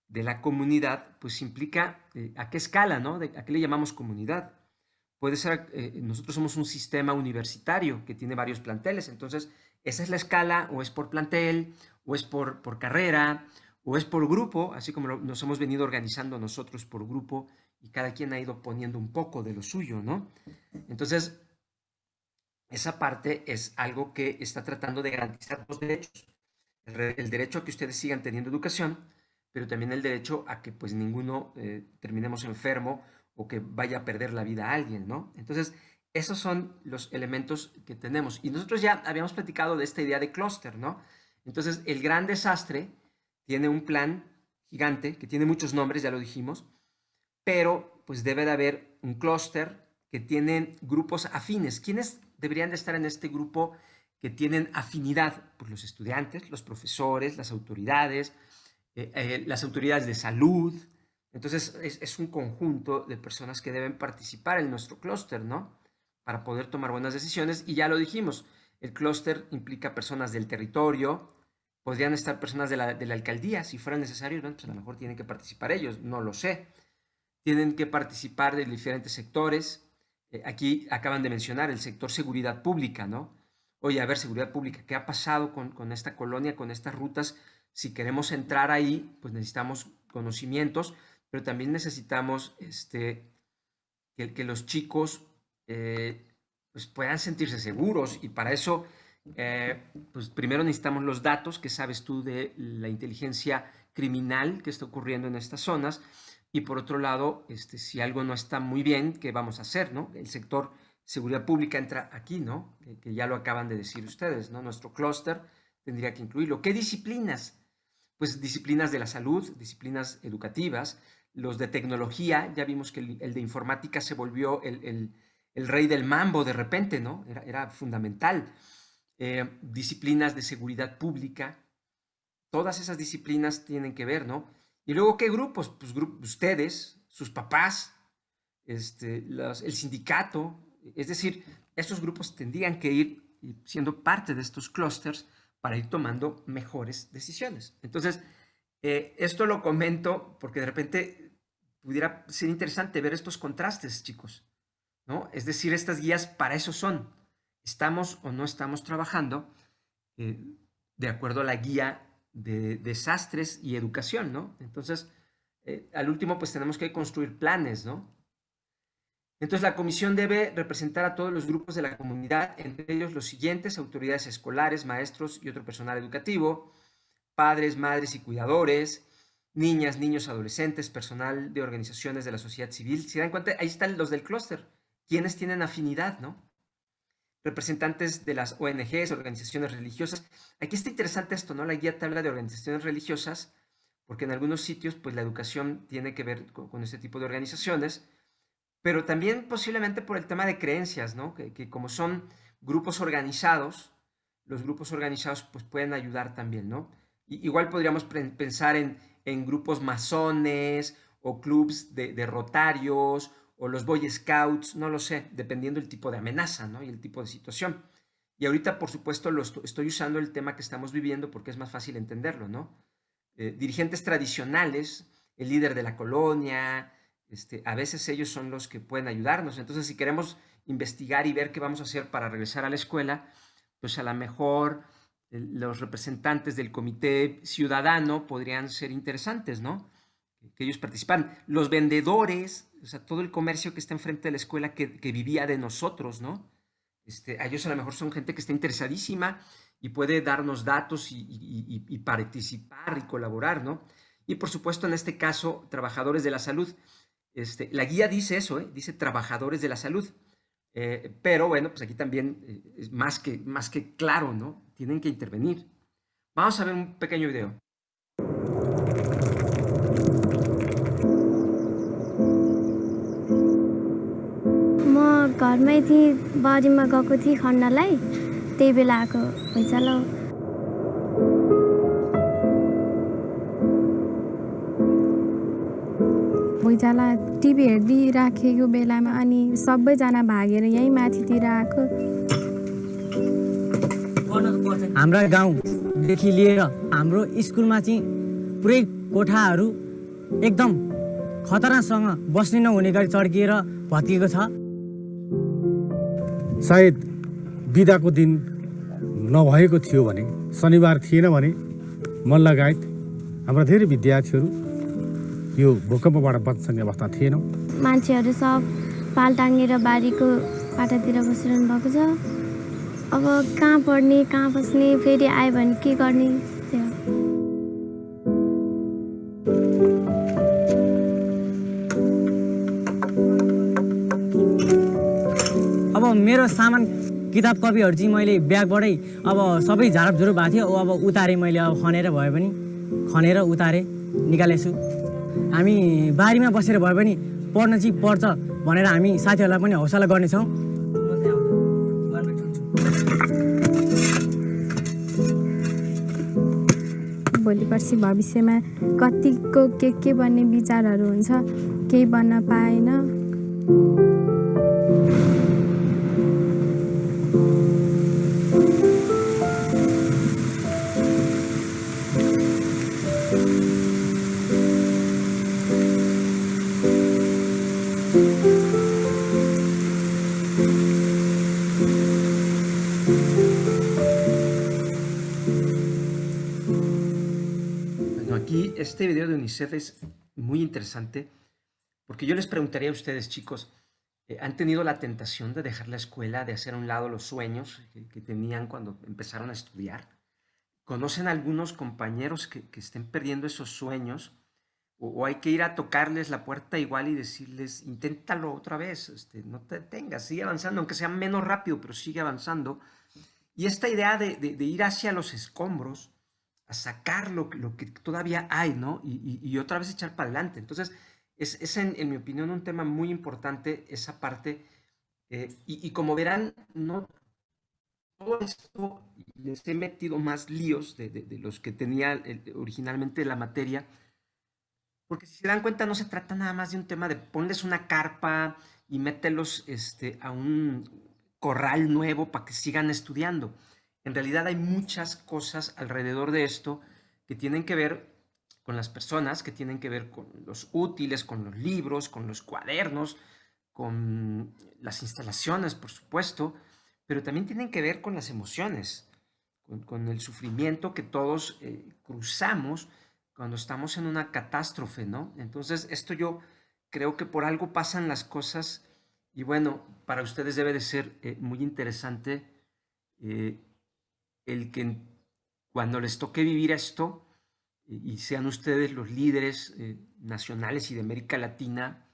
de la comunidad, pues implica eh, a qué escala, ¿no? ¿A qué le llamamos comunidad? Puede ser, nosotros somos un sistema universitario que tiene varios planteles, entonces, esa es la escala, o es por plantel, o es por, por carrera, o es por grupo, así como nos hemos venido organizando nosotros por grupo y cada quien ha ido poniendo un poco de lo suyo, ¿no? Entonces, esa parte es algo que está tratando de garantizar los derechos. El, derecho a que ustedes sigan teniendo educación, pero también el derecho a que pues ninguno eh, terminemos enfermo o que vaya a perder la vida a alguien, ¿no? Entonces, esos son los elementos que tenemos. Y nosotros ya habíamos platicado de esta idea de clúster, ¿no? Entonces, el gran desastre tiene un plan gigante que tiene muchos nombres, ya lo dijimos, pero pues debe de haber un clúster que tienen grupos afines. ¿Quiénes deberían de estar en este grupo que tienen afinidad? Pues los estudiantes, los profesores, las autoridades, eh, eh, las autoridades de salud. Entonces es, es, un conjunto de personas que deben participar en nuestro clúster, ¿no? Para poder tomar buenas decisiones. Y ya lo dijimos, el clúster implica personas del territorio, podrían estar personas de la, alcaldía, si fuera necesario, a lo mejor tienen que participar ellos, no lo sé. Tienen que participar de diferentes sectores. Eh, aquí acaban de mencionar el sector seguridad pública, ¿no? Oye, a ver, seguridad pública, ¿qué ha pasado con, esta colonia, con estas rutas? Si queremos entrar ahí, pues necesitamos conocimientos, pero también necesitamos este, que, los chicos eh, pues puedan sentirse seguros y para eso eh, pues primero necesitamos los datos que sabes tú de la inteligencia criminal que está ocurriendo en estas zonas y por otro lado, este, si algo no está muy bien, ¿qué vamos a hacer? No? El sector seguridad pública entra aquí, ¿no? Que, ya lo acaban de decir ustedes, ¿no? Nuestro clúster tendría que incluirlo. ¿Qué disciplinas? Pues disciplinas de la salud, disciplinas educativas, los de tecnología, ya vimos que el, de informática se volvió el, rey del mambo de repente, ¿no? Era, era fundamental eh, disciplinas de seguridad pública. Todas esas disciplinas tienen que ver, ¿no? Y luego, ¿qué grupos? Pues ustedes, sus papás, este, el sindicato. Es decir, estos grupos tendrían que ir siendo parte de estos clústeres para ir tomando mejores decisiones. Entonces, eh, esto lo comento porque de repente pudiera ser interesante ver estos contrastes, chicos. ¿no? Es decir, estas guías para eso son, estamos o no estamos trabajando eh, de acuerdo a la guía de desastres y educación, ¿no? Entonces, eh, al último, pues tenemos que construir planes, ¿no? Entonces, la comisión debe representar a todos los grupos de la comunidad, entre ellos los siguientes, autoridades escolares, maestros y otro personal educativo, padres, madres y cuidadores, niñas, niños, adolescentes, personal de organizaciones de la sociedad civil. Si dan cuenta, ahí están los del clúster, quienes tienen afinidad, ¿no? representantes de las ONGs, organizaciones religiosas. Aquí está interesante esto, ¿no? La guía te habla de organizaciones religiosas, porque en algunos sitios, pues la educación tiene que ver con, este tipo de organizaciones, pero también posiblemente por el tema de creencias, ¿no? Que, como son grupos organizados, los grupos organizados pues pueden ayudar también, ¿no? igual podríamos pensar en, en grupos masones o clubs de, de rotarios o los Boy Scouts, no lo sé, dependiendo el tipo de amenaza ¿no? y el tipo de situación. Y ahorita, por supuesto, lo estoy, usando el tema que estamos viviendo porque es más fácil entenderlo, ¿no? Eh, dirigentes tradicionales, el líder de la colonia, este, a veces ellos son los que pueden ayudarnos. Entonces, si queremos investigar y ver qué vamos a hacer para regresar a la escuela, pues a lo mejor eh, los representantes del comité ciudadano podrían ser interesantes, ¿no? que ellos participan. Los vendedores, o sea, todo el comercio que está enfrente de la escuela que, vivía de nosotros, ¿no? Este, ellos a lo mejor son gente que está interesadísima y puede darnos datos y, participar y colaborar, ¿no? Y por supuesto, en este caso, trabajadores de la salud. Este, la guía dice eso, ¿eh? dice trabajadores de la salud. Eh, pero bueno, pues aquí también eh, es más que, más que claro, ¿no? Tienen que intervenir. Vamos a ver un pequeño video. घरमै थिएँ बारीमा गएको थिएँ खन्नलाई त्यही बेला आएको हुन्छ ल भुइँचाला टिभी हेरिदिइराखेको बेलामा अनि सबैजना भागेर यहीँ माथितिर आएको हाम्रा गाउँदेखि लिएर हाम्रो स्कुलमा चाहिँ पुरै कोठाहरू एकदम खतरासँग बस्ने नहुने गरी चड्किएर भत्किएको छ सायद बिदाको दिन नभएको थियो भने शनिबार थिएन भने मन लगायत हाम्रा धेरै विद्यार्थीहरू यो भूकम्पबाट बच्ने अवस्था थिएनौँ मान्छेहरू सब पाल टाङ्गेर बारीको पाटातिर बसिरहनु भएको छ अब कहाँ पढ्ने कहाँ बस्ने फेरि आयो भने के गर्ने मेरो सामान किताब कपीहरू चाहिँ मैले ब्यागबाटै अब सबै झारप झुरुप भएको थियो अब उतारेँ मैले अब खनेर भए पनि खनेर उतारे निकालेछु हामी बारीमा बसेर भए पनि पढ्न चाहिँ पढ्छ भनेर हामी साथीहरूलाई पनि हौसला गर्नेछौँ भोलि पर्सि भविष्यमा कतिको के के बन्ने विचारहरू हुन्छ केही बन्न पाएन este video de UNICEF es muy interesante porque yo les preguntaría a ustedes, chicos, eh, ¿han tenido la tentación de dejar la escuela, de hacer a un lado los sueños que, tenían cuando empezaron a estudiar? ¿Conocen algunos compañeros que, estén perdiendo esos sueños? O, hay que ir a tocarles la puerta igual y decirles, inténtalo otra vez, este, no te detengas, sigue avanzando, aunque sea menos rápido, pero sigue avanzando. Y esta idea de ir hacia los escombros, a sacar lo, que todavía hay, ¿no? Y, otra vez echar para adelante. Entonces, es, en, mi opinión un tema muy importante esa parte. Eh, y, como verán, no todo esto les he metido más líos de, los que tenía eh, originalmente la materia. Porque si se dan cuenta, no se trata nada más de un tema de ponles una carpa y mételos este, a un corral nuevo para que sigan estudiando. En realidad hay muchas cosas alrededor de esto que tienen que ver con las personas, que tienen que ver con los útiles, con los libros, con los cuadernos, con las instalaciones, por supuesto, pero también tienen que ver con las emociones, con, el sufrimiento que todos eh, cruzamos cuando estamos en una catástrofe, ¿no? Entonces, esto yo creo que por algo pasan las cosas y bueno, para ustedes debe de ser eh, muy interesante eh, el que cuando les toque vivir esto, y sean ustedes los líderes eh, nacionales y de América Latina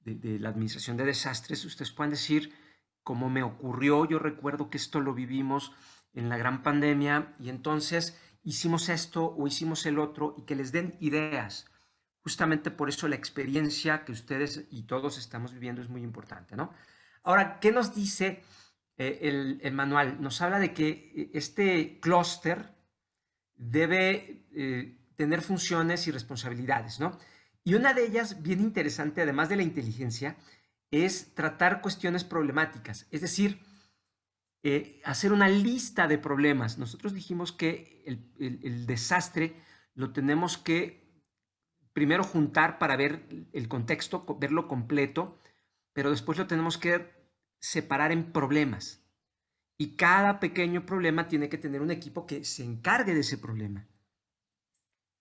de, la administración de desastres, ustedes puedan decir, cómo me ocurrió, yo recuerdo que esto lo vivimos en la gran pandemia y entonces hicimos esto o hicimos el otro y que les den ideas. Justamente por eso la experiencia que ustedes y todos estamos viviendo es muy importante, ¿no? Ahora, ¿qué nos dice eh, el, manual nos habla de que eh, este clúster debe eh, tener funciones y responsabilidades, ¿no? Y una de ellas, bien interesante, además de la inteligencia, es tratar cuestiones problemáticas, es decir, hacer una lista de problemas. Nosotros dijimos que el desastre lo tenemos que primero juntar para ver el contexto, verlo completo, pero después lo tenemos que separar en problemas. Y cada pequeño problema tiene que tener un equipo que se encargue de ese problema.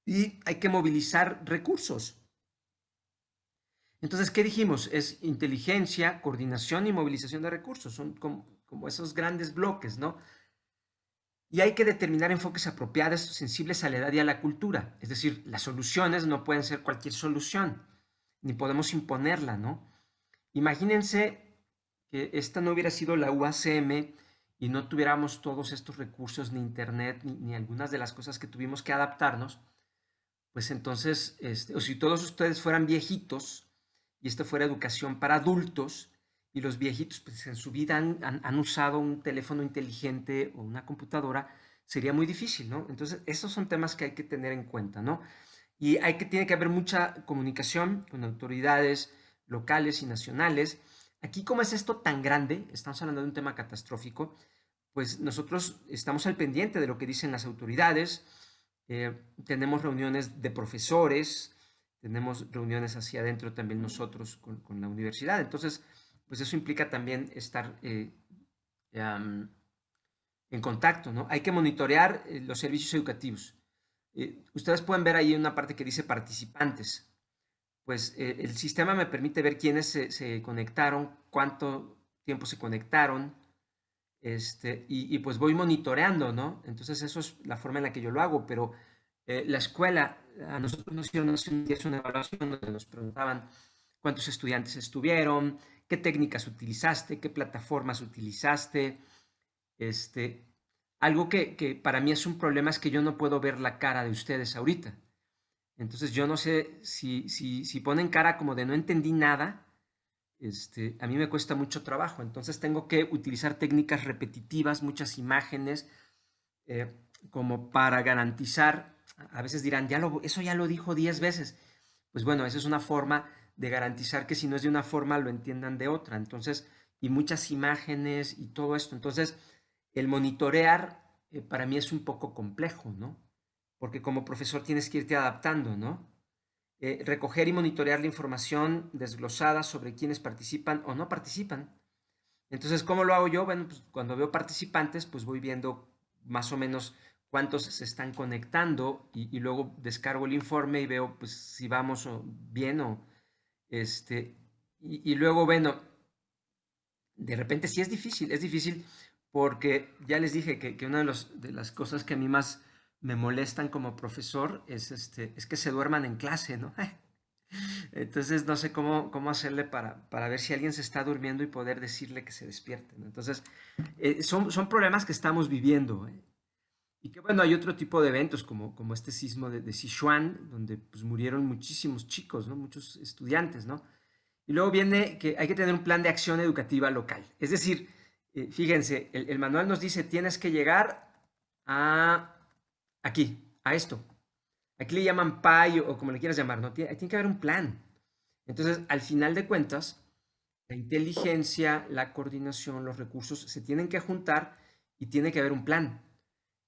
Y hay que movilizar recursos. Entonces, ¿qué dijimos? Es inteligencia, coordinación y movilización de recursos. Son como, como esos grandes bloques, ¿no? Y hay que determinar enfoques apropiados, sensibles a la edad y a la cultura. Es decir, las soluciones no pueden ser cualquier solución, ni podemos imponerla, ¿no? Imagínense esta no hubiera sido la UACM y no tuviéramos todos estos recursos, ni internet, ni, algunas de las cosas que tuvimos que adaptarnos, pues entonces, este, o si todos ustedes fueran viejitos y esta fuera educación para adultos, y los viejitos pues en su vida han, usado un teléfono inteligente o una computadora, sería muy difícil, ¿no? Entonces, esos son temas que hay que tener en cuenta, ¿no? Y hay que, tiene que haber mucha comunicación con autoridades locales y nacionales, Aquí como es esto tan grande, estamos hablando de un tema catastrófico, pues nosotros estamos al pendiente de lo que dicen las autoridades, eh, tenemos reuniones de profesores, tenemos reuniones hacia adentro también nosotros con, la universidad. Entonces, pues eso implica también estar eh, en contacto, ¿no? Hay que monitorear eh, los servicios educativos. ustedes pueden ver ahí una parte que dice participantes pues eh, el sistema me permite ver quiénes se, conectaron, cuánto tiempo se conectaron, este, y, pues voy monitoreando, ¿no? Entonces eso es la forma en la que yo lo hago, pero eh, la escuela, a nosotros nos hicieron una evaluación donde nos preguntaban cuántos estudiantes estuvieron, qué técnicas utilizaste, qué plataformas utilizaste, este, algo que para mí es un problema es que yo no puedo ver la cara de ustedes ahorita. Entonces yo no sé si, si, ponen cara como de no entendí nada, este, a mí me cuesta mucho trabajo. Entonces tengo que utilizar técnicas repetitivas, muchas imágenes, eh, como para garantizar, a veces dirán, ya lo, eso ya lo dijo 10 veces. Pues bueno, esa es una forma de garantizar que si no es de una forma, lo entiendan de otra. Entonces, y muchas imágenes y todo esto. Entonces, el monitorear eh, para mí es un poco complejo, ¿no? porque como profesor tienes que irte adaptando, ¿no? Eh, recoger y monitorear la información desglosada sobre quienes participan o no participan. Entonces, ¿cómo lo hago yo? Bueno, pues cuando veo participantes, pues voy viendo más o menos cuántos se están conectando y, luego descargo el informe y veo pues si vamos bien o este y, luego bueno de repente sí es difícil es difícil porque ya les dije que, una de, de las cosas que a mí más me molestan como profesor es, este, es que se duerman en clase, ¿no? *laughs* Entonces no sé cómo, cómo hacerle para, para, ver si alguien se está durmiendo y poder decirle que se despierte. ¿no? Entonces eh, son, son, problemas que estamos viviendo. ¿eh? Y que bueno, hay otro tipo de eventos como, como este sismo de, Sichuan, donde pues, murieron muchísimos chicos, ¿no? muchos estudiantes. ¿no? Y luego viene que hay que tener un plan de acción educativa local. Es decir, eh, fíjense, el manual nos dice tienes que llegar a aquí, a esto. Aquí le llaman payo o como le quieras llamar, ¿no? Tiene, tiene que haber un plan. Entonces, al final de cuentas, la inteligencia, la coordinación, los recursos se tienen que juntar y tiene que haber un plan.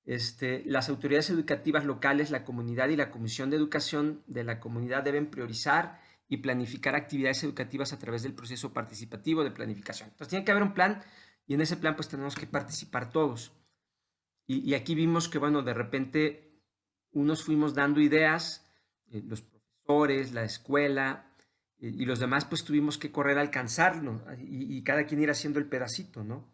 Este, las autoridades educativas locales, la comunidad y la comisión de educación de la comunidad deben priorizar y planificar actividades educativas a través del proceso participativo de planificación. Entonces tiene que haber un plan y en ese plan pues tenemos que participar todos. Y, aquí vimos que, bueno, de repente unos fuimos dando ideas, eh, los profesores, la escuela, eh, y los demás pues tuvimos que correr a alcanzarlo y, cada quien ir haciendo el pedacito, ¿no?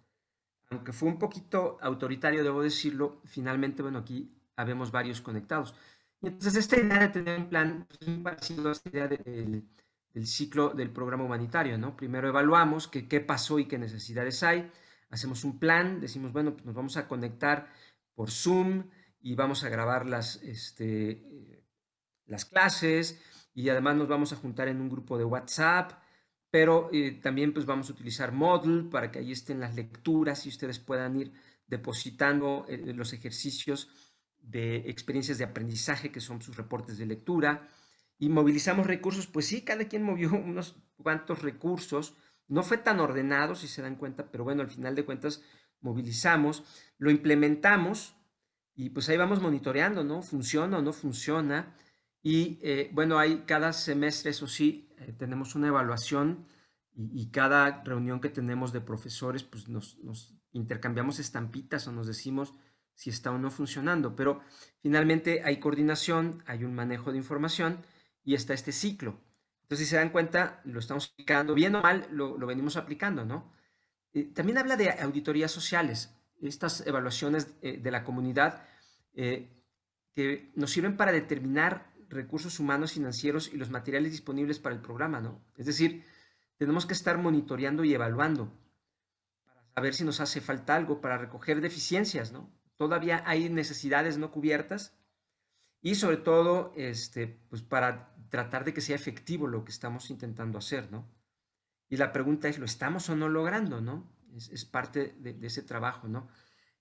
Aunque fue un poquito autoritario, debo decirlo, finalmente, bueno, aquí habemos varios conectados. Y entonces esta idea de tener un plan, pues, parecido a la idea del ciclo del programa humanitario, ¿no? Primero evaluamos que, qué pasó y qué necesidades hay, hacemos un plan, decimos, bueno, pues, nos vamos a conectar por Zoom y vamos a grabar las, este, eh, las clases y además nos vamos a juntar en un grupo de WhatsApp, pero eh, también pues vamos a utilizar Model para que ahí estén las lecturas y ustedes puedan ir depositando eh, los ejercicios de experiencias de aprendizaje que son sus reportes de lectura y movilizamos recursos, pues sí, cada quien movió *laughs* unos cuantos recursos, no fue tan ordenado, si se dan cuenta, pero bueno, al final de cuentas movilizamos, lo implementamos y pues ahí vamos monitoreando, ¿no? Funciona o no funciona. Y eh, bueno, ahí cada semestre, eso sí, eh, tenemos una evaluación y, cada reunión que tenemos de profesores, pues nos, nos intercambiamos estampitas o nos decimos si está o no funcionando. Pero finalmente hay coordinación, hay un manejo de información y está este ciclo. Entonces, si se dan cuenta, lo estamos aplicando, bien o mal, lo, venimos aplicando, ¿no? Eh, también habla de auditorías sociales, estas evaluaciones eh, de la comunidad eh, que nos sirven para determinar recursos humanos, financieros y los materiales disponibles para el programa, ¿no? Es decir, tenemos que estar monitoreando y evaluando para saber si nos hace falta algo, para recoger deficiencias, ¿no? Todavía hay necesidades no cubiertas y sobre todo, este, pues para tratar de que sea efectivo lo que estamos intentando hacer, ¿no? Y la pregunta es, ¿lo estamos o no logrando, no? Es, parte de, ese trabajo, ¿no?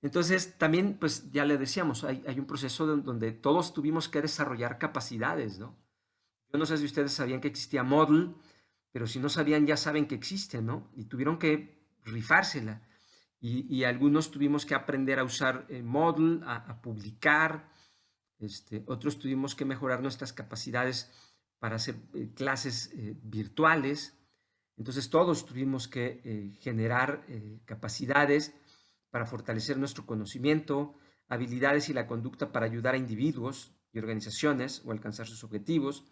Entonces, también, pues ya le decíamos, hay, un proceso donde, todos tuvimos que desarrollar capacidades, ¿no? Yo no sé si ustedes sabían que existía Model, pero si no sabían, ya saben que existe, ¿no? Y tuvieron que rifársela. Y, algunos tuvimos que aprender a usar eh, Model, a, publicar, este, otros tuvimos que mejorar nuestras capacidades para hacer eh, clases eh, virtuales. Entonces todos tuvimos que eh, generar capacidades para fortalecer nuestro conocimiento, habilidades y la conducta para ayudar a individuos y organizaciones o alcanzar sus objetivos.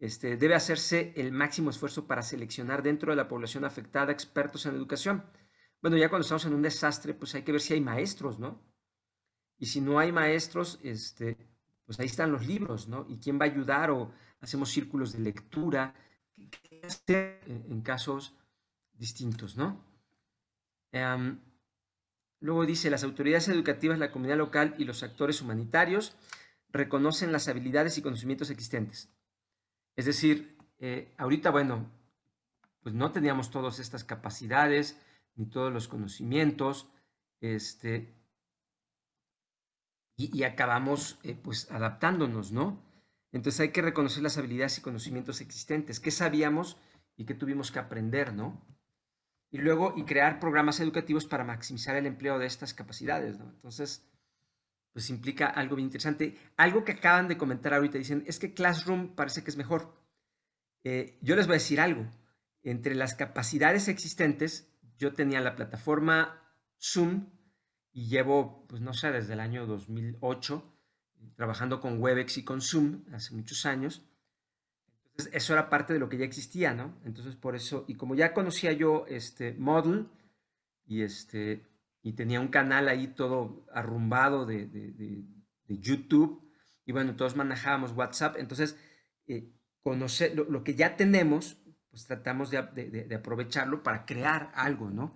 Este, debe hacerse el máximo esfuerzo para seleccionar dentro de la población afectada expertos en educación. Bueno, ya cuando estamos en un desastre, pues hay que ver si hay maestros, ¿no? Y si no hay maestros, este, pues ahí están los libros, ¿no? ¿Y quién va a ayudar? O hacemos círculos de lectura, hacer en casos distintos, ¿no? Em, luego dice, las autoridades educativas, la comunidad local y los actores humanitarios reconocen las habilidades y conocimientos existentes. Es decir, eh, ahorita, bueno, pues no teníamos todas estas capacidades ni todos los conocimientos, este, y, acabamos eh, pues adaptándonos, ¿no? Entonces hay que reconocer las habilidades y conocimientos existentes, qué sabíamos y qué tuvimos que aprender, ¿no? Y luego, y crear programas educativos para maximizar el empleo de estas capacidades, ¿no? Entonces, pues implica algo bien interesante. Algo que acaban de comentar ahorita, dicen, es que Classroom parece que es mejor. Eh, yo les voy a decir algo. Entre las capacidades existentes, yo tenía la plataforma Zoom, y llevo, pues no sé, desde el año 2008 trabajando con WebEx y con Zoom hace muchos años. Entonces, eso era parte de lo que ya existía, ¿no? Entonces, por eso, y como ya conocía yo este Model y, este, y tenía un canal ahí todo arrumbado de, de, YouTube, y bueno, todos manejábamos WhatsApp, entonces, eh, conocer lo, que ya tenemos, pues tratamos de, aprovecharlo para crear algo, ¿no?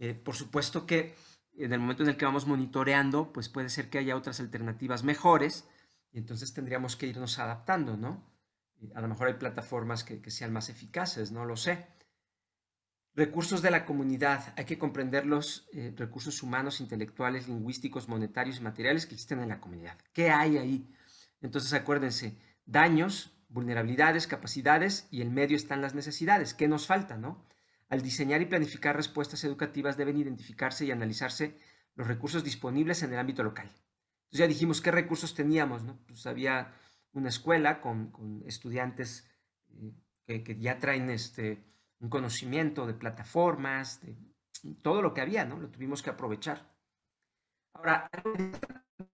Eh, por supuesto que en el momento en el que vamos monitoreando, pues puede ser que haya otras alternativas mejores y entonces tendríamos que irnos adaptando, ¿no? Eh, a lo mejor hay plataformas que, sean más eficaces, no lo sé. Recursos de la comunidad, hay que comprender los eh, recursos humanos, intelectuales, lingüísticos, monetarios y materiales que existen en la comunidad. ¿Qué hay ahí? Entonces acuérdense, daños, vulnerabilidades, capacidades y en medio están las necesidades. ¿Qué nos falta, no? Al diseñar y planificar respuestas educativas deben identificarse y analizarse los recursos disponibles en el ámbito local. Entonces ya dijimos qué recursos teníamos, pues, había una escuela con, estudiantes eh, que, ya traen este, un conocimiento de plataformas, de todo lo que había, ¿no? Lo tuvimos que aprovechar. Ahora, los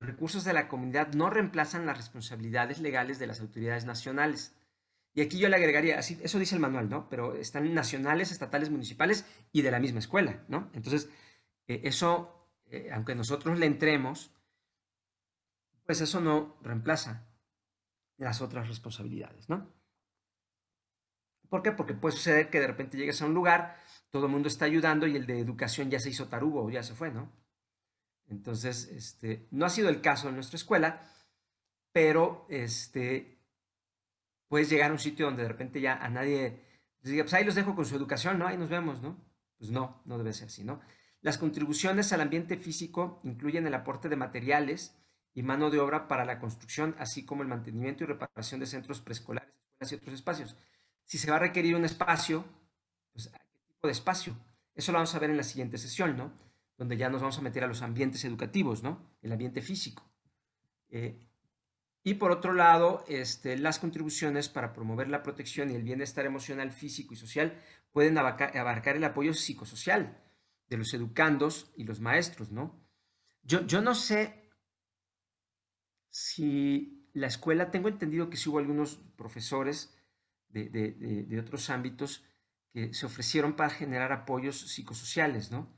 recursos de la comunidad no reemplazan las responsabilidades legales de las autoridades nacionales y aquí yo le agregaría, así, eso dice el manual, ¿no? Pero están nacionales, estatales, municipales y de la misma escuela, ¿no? Entonces, eh, eso, eh, aunque nosotros le entremos, pues eso no reemplaza las otras responsabilidades, ¿no? ¿Por qué? Porque puede suceder que de repente llegues a un lugar, todo el mundo está ayudando y el de educación ya se hizo tarugo o ya se fue, ¿no? Entonces, este, no ha sido el caso en nuestra escuela, pero este, puedes llegar a un sitio donde de repente ya a nadie pues, diga, pues ahí los dejo con su educación, ¿no? Ahí nos vemos, ¿no? Pues no, no debe ser así, ¿no? Las contribuciones al ambiente físico incluyen el aporte de materiales y mano de obra para la construcción, así como el mantenimiento y reparación de centros preescolares, escuelas y otros espacios. Si se va a requerir un espacio, pues ¿qué tipo de espacio? Eso lo vamos a ver en la siguiente sesión, ¿no? Donde ya nos vamos a meter a los ambientes educativos, ¿no? El ambiente físico. Eh, y por otro lado, este, las contribuciones para promover la protección y el bienestar emocional, físico y social pueden abarcar, el apoyo psicosocial de los educandos y los maestros, ¿no? Yo, yo no sé si la escuela, tengo entendido que sí hubo algunos profesores de otros ámbitos que se ofrecieron para generar apoyos psicosociales, ¿no?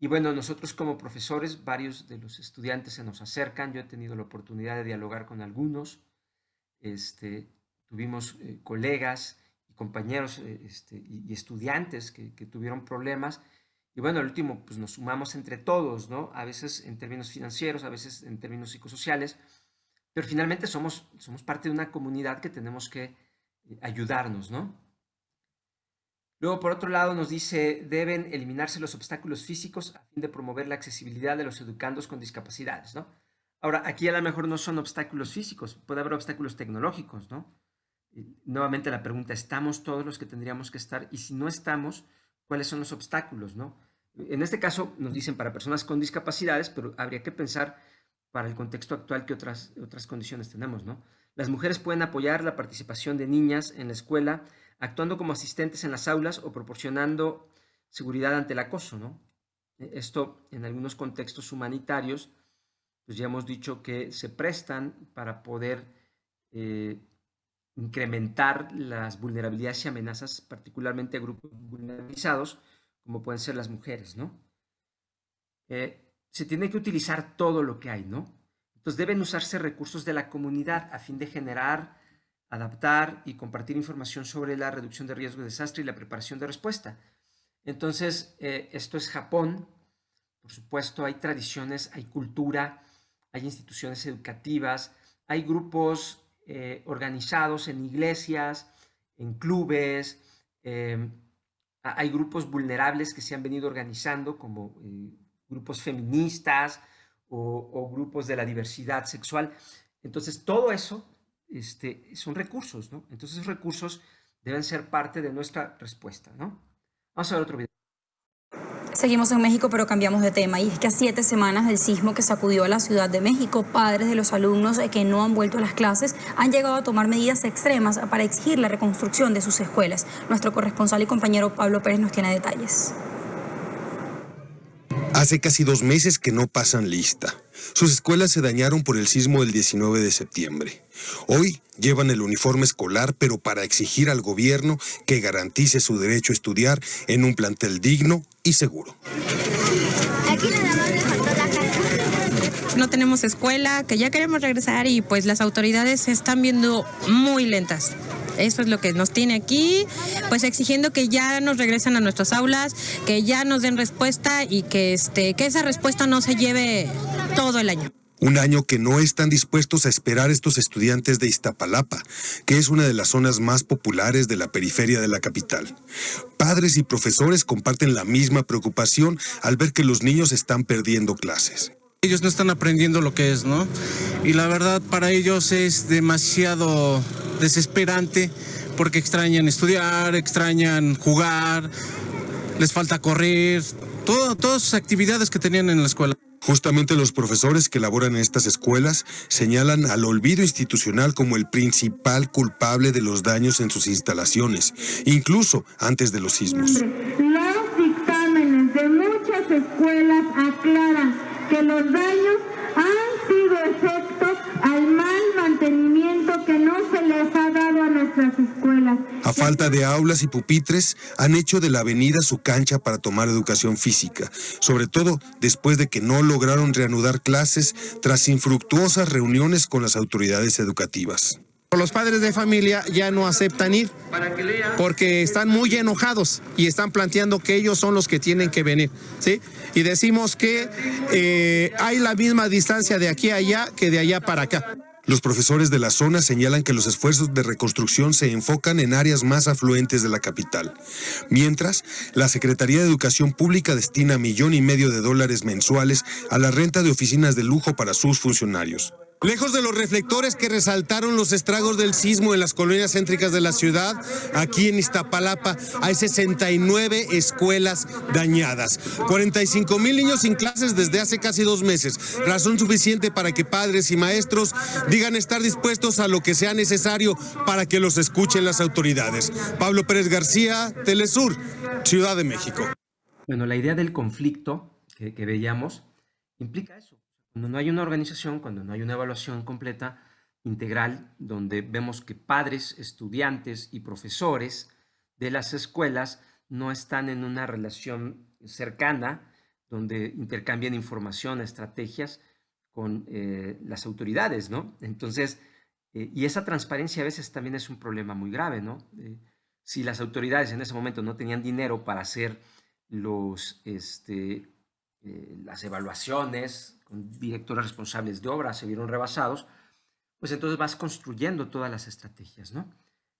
Y bueno, nosotros como profesores, varios de los estudiantes se nos acercan, yo he tenido la oportunidad de dialogar con algunos, este, tuvimos eh, colegas y compañeros eh, este, y, estudiantes que, tuvieron problemas. Y bueno, al último, pues nos sumamos entre todos, ¿no? A veces en términos financieros, a veces en términos psicosociales, pero finalmente somos, somos parte de una comunidad que tenemos que eh, ayudarnos, ¿no? Luego, por otro lado, nos dice, deben eliminarse los obstáculos físicos a fin de promover la accesibilidad de los educandos con discapacidades, ¿no? Ahora, aquí a lo mejor no son obstáculos físicos, puede haber obstáculos tecnológicos, ¿no? nuevamente la pregunta, ¿estamos todos los que tendríamos que estar? Y si no estamos, ¿cuáles son los obstáculos, no? En este caso nos dicen para personas con discapacidades, pero habría que pensar para el contexto actual que otras, otras condiciones tenemos, ¿no? Las mujeres pueden apoyar la participación de niñas en la escuela actuando como asistentes en las aulas o proporcionando seguridad ante el acoso. ¿no? E, esto en algunos contextos humanitarios, pues ya hemos dicho que se prestan para poder eh, incrementar las vulnerabilidades y amenazas, particularmente a grupos vulnerabilizados, como pueden ser las mujeres. ¿no? Eh, se tiene que utilizar todo lo que hay, ¿no? Entonces deben usarse recursos de la comunidad a fin de generar adaptar y compartir información sobre la reducción de riesgo de desastre y la preparación de respuesta. Entonces, eh, esto es Japón. Por supuesto, hay tradiciones, hay cultura, hay instituciones educativas, hay grupos eh, organizados en iglesias, en clubes, em, hay grupos vulnerables que se han venido organizando como eh, grupos feministas o grupos de la diversidad sexual. Entonces, todo eso este, son recursos, ¿no? Entonces esos recursos deben ser parte de nuestra respuesta, ¿no? Vamos a ver otro video. Seguimos en México, pero cambiamos de tema. Y es que a siete semanas del sismo que sacudió a la Ciudad de México, padres de los alumnos eh, que no han vuelto a las clases han llegado a tomar medidas extremas para exigir la reconstrucción de sus escuelas. Nuestro corresponsal y compañero Pablo Pérez nos tiene detalles. Hace casi dos meses que no pasan lista. Sus escuelas se dañaron por el sismo del 19 de septiembre. Hoy llevan el uniforme escolar, pero para exigir al gobierno que garantice su derecho a estudiar en un plantel digno y seguro. Aquí nada más la casa. No tenemos escuela, que ya queremos regresar y pues las autoridades se están viendo muy lentas eso es lo que nos tiene aquí, pues exigiendo que ya nos regresen a nuestras aulas, que ya nos den respuesta y que, este, que esa respuesta no se lleve todo el año. Un año que no están dispuestos a esperar estos estudiantes de Iztapalapa, que es una de las zonas más populares de la periferia de la capital. Padres y profesores comparten la misma preocupación al ver que los niños están perdiendo clases. Ellos no están aprendiendo lo que es, ¿no? Y la verdad para ellos es demasiado desesperante porque extrañan estudiar, extrañan jugar, les falta correr, todas sus actividades que tenían en la escuela. Justamente los profesores que laboran en estas escuelas señalan al olvido institucional como el principal culpable de los daños en sus instalaciones, incluso antes de los sismos. Los dictámenes de muchas escuelas aclaran que los daños han sido efectos al mal mantenimiento que no se les ha dado a nuestras escuelas. A falta de aulas y pupitres, han hecho de la avenida su cancha para tomar educación física, sobre todo después de que no lograron reanudar clases tras infructuosas reuniones con las autoridades educativas. Los padres de familia ya no aceptan ir porque están muy enojados y están planteando que ellos son los que tienen que venir. ¿sí? Y decimos que eh, hay la misma distancia de aquí a allá que de allá para acá. Los profesores de la zona señalan que los esfuerzos de reconstrucción se enfocan en áreas más afluentes de la capital. Mientras, la Secretaría de Educación Pública destina millón y medio de dólares mensuales a la renta de oficinas de lujo para sus funcionarios. Lejos de los reflectores que resaltaron los estragos del sismo en las colonias céntricas de la ciudad, aquí en Iztapalapa hay 69 escuelas dañadas. 45 mil niños sin clases desde hace casi dos meses. Razón suficiente para que padres y maestros digan estar dispuestos a lo que sea necesario para que los escuchen las autoridades. Pablo Pérez García, Telesur, Ciudad de México. Bueno, la idea del conflicto que, que veíamos implica eso cuando no hay una organización, cuando no hay una evaluación completa, integral, donde vemos que padres, estudiantes y profesores de las escuelas no están en una relación cercana, donde intercambian información, estrategias con eh, las autoridades, ¿no? Entonces, eh, y esa transparencia a veces también es un problema muy grave, ¿no? Eh, si las autoridades en ese momento no tenían dinero para hacer los, este, las evaluaciones con directores responsables de obra se vieron rebasados, pues entonces vas construyendo todas las estrategias, ¿no?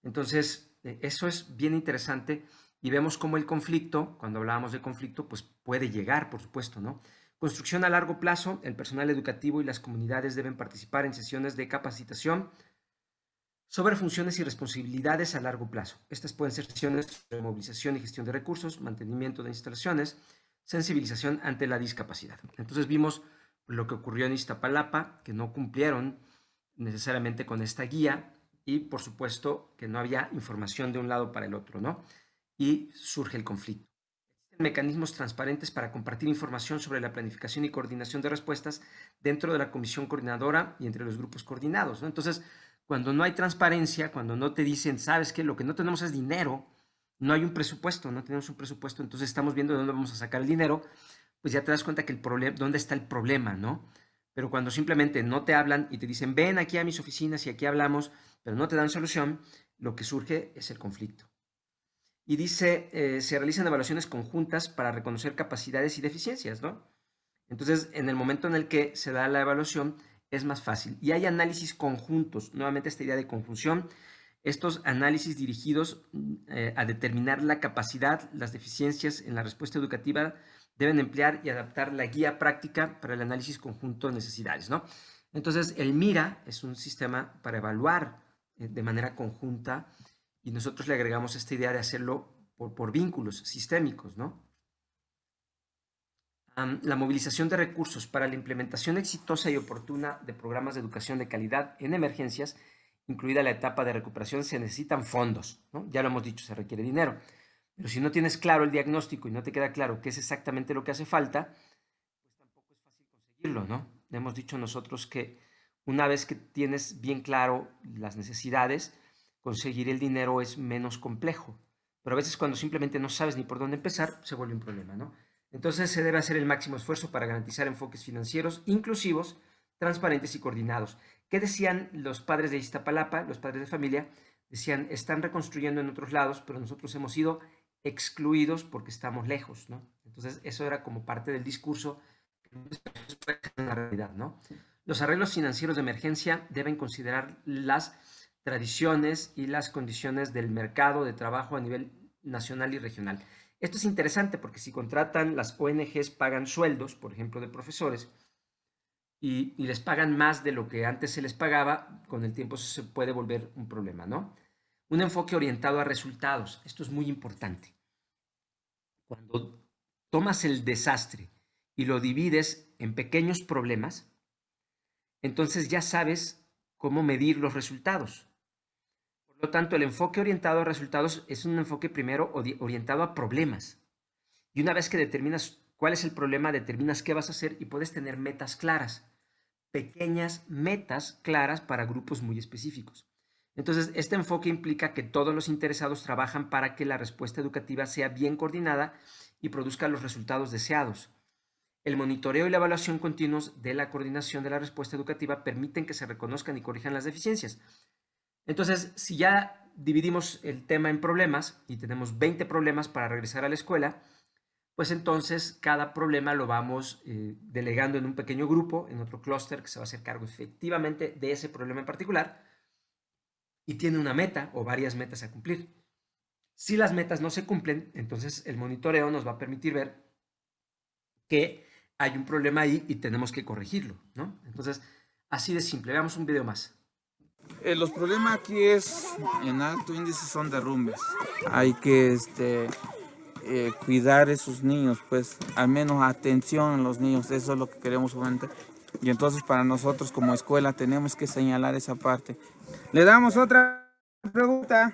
Entonces, eh, eso es bien interesante y vemos cómo el conflicto, cuando hablábamos de conflicto, pues puede llegar, por supuesto, ¿no? Construcción a largo plazo, el personal educativo y las comunidades deben participar en sesiones de capacitación sobre funciones y responsabilidades a largo plazo. Estas pueden ser sesiones de movilización y gestión de recursos, mantenimiento de instalaciones, sensibilización ante la discapacidad. Entonces vimos lo que ocurrió en Iztapalapa, que no cumplieron necesariamente con esta guía y por supuesto que no había información de un lado para el otro, ¿no? Y surge el conflicto. mecanismos transparentes para compartir información sobre la planificación y coordinación de respuestas dentro de la comisión coordinadora y entre los grupos coordinados, ¿no? Entonces, cuando no hay transparencia, cuando no te dicen, sabes que lo que no tenemos es dinero, no hay un presupuesto, no tenemos un presupuesto, entonces estamos viendo de dónde vamos a sacar el dinero pues ya te das cuenta que el problema, dónde está el problema, ¿no? Pero cuando simplemente no te hablan y te dicen, ven aquí a mis oficinas y aquí hablamos, pero no te dan solución, lo que surge es el conflicto. Y dice, eh, se realizan evaluaciones conjuntas para reconocer capacidades y deficiencias, ¿no? Entonces, en el momento en el que se da la evaluación, es más fácil. Y hay análisis conjuntos, nuevamente esta idea de conjunción, estos análisis dirigidos mm, eh, a determinar la capacidad, las deficiencias en la respuesta educativa deben emplear y adaptar la guía práctica para el análisis conjunto de necesidades. ¿no? Entonces, el MIRA es un sistema para evaluar eh, de manera conjunta y nosotros le agregamos esta idea de hacerlo por, vínculos sistémicos. ¿no? la movilización de recursos para la implementación exitosa y oportuna de programas de educación de calidad en emergencias, incluida la etapa de recuperación, se necesitan fondos. ¿no? Ya lo hemos dicho, se requiere dinero. Pero si no tienes claro el diagnóstico y no te queda claro qué es exactamente lo que hace falta, pues tampoco es fácil conseguirlo, ¿no? hemos dicho nosotros que una vez que tienes bien claro las necesidades, conseguir el dinero es menos complejo. Pero a veces cuando simplemente no sabes ni por dónde empezar, se vuelve un problema, ¿no? Entonces se debe hacer el máximo esfuerzo para garantizar enfoques financieros inclusivos, transparentes y coordinados. ¿Qué decían los padres de Iztapalapa, los padres de familia? Decían, están reconstruyendo en otros lados, pero nosotros hemos ido excluidos porque estamos lejos, ¿no? Entonces, eso era como parte del discurso la realidad, ¿no? Los arreglos financieros de emergencia deben considerar las tradiciones y las condiciones del mercado de trabajo a nivel nacional y regional. Esto es interesante porque si contratan, las ONGs pagan sueldos, por ejemplo, de profesores, y, les pagan más de lo que antes se les pagaba, con el tiempo se puede volver un problema, ¿no? Un enfoque orientado a resultados. Esto es muy importante. Cuando tomas el desastre y lo divides en pequeños problemas, entonces ya sabes cómo medir los resultados. Por lo tanto, el enfoque orientado a resultados es un enfoque primero orientado a problemas. Y una vez que determinas cuál es el problema, determinas qué vas a hacer y puedes tener metas claras, pequeñas metas claras para grupos muy específicos. Entonces, este enfoque implica que todos los interesados trabajan para que la respuesta educativa sea bien coordinada y produzca los resultados deseados. El monitoreo y la evaluación continuos de la coordinación de la respuesta educativa permiten que se reconozcan y corrijan las deficiencias. Entonces, si ya dividimos el tema en problemas y tenemos 20 problemas para regresar a la escuela, pues entonces cada problema lo vamos eh, delegando en un pequeño grupo, en otro clúster que se va a hacer cargo efectivamente de ese problema en particular y tiene una meta o varias metas a cumplir. Si las metas no se cumplen, entonces el monitoreo nos va a permitir ver que hay un problema ahí y tenemos que corregirlo, ¿no? Entonces, así de simple. Veamos un video más. Eh, los problemas aquí es, en alto índice son derrumbes. Hay que este, eh, cuidar a esos niños, pues, al menos atención a los niños, eso es lo que queremos Y entonces para nosotros como escuela tenemos que señalar esa parte, le damos otra pregunta.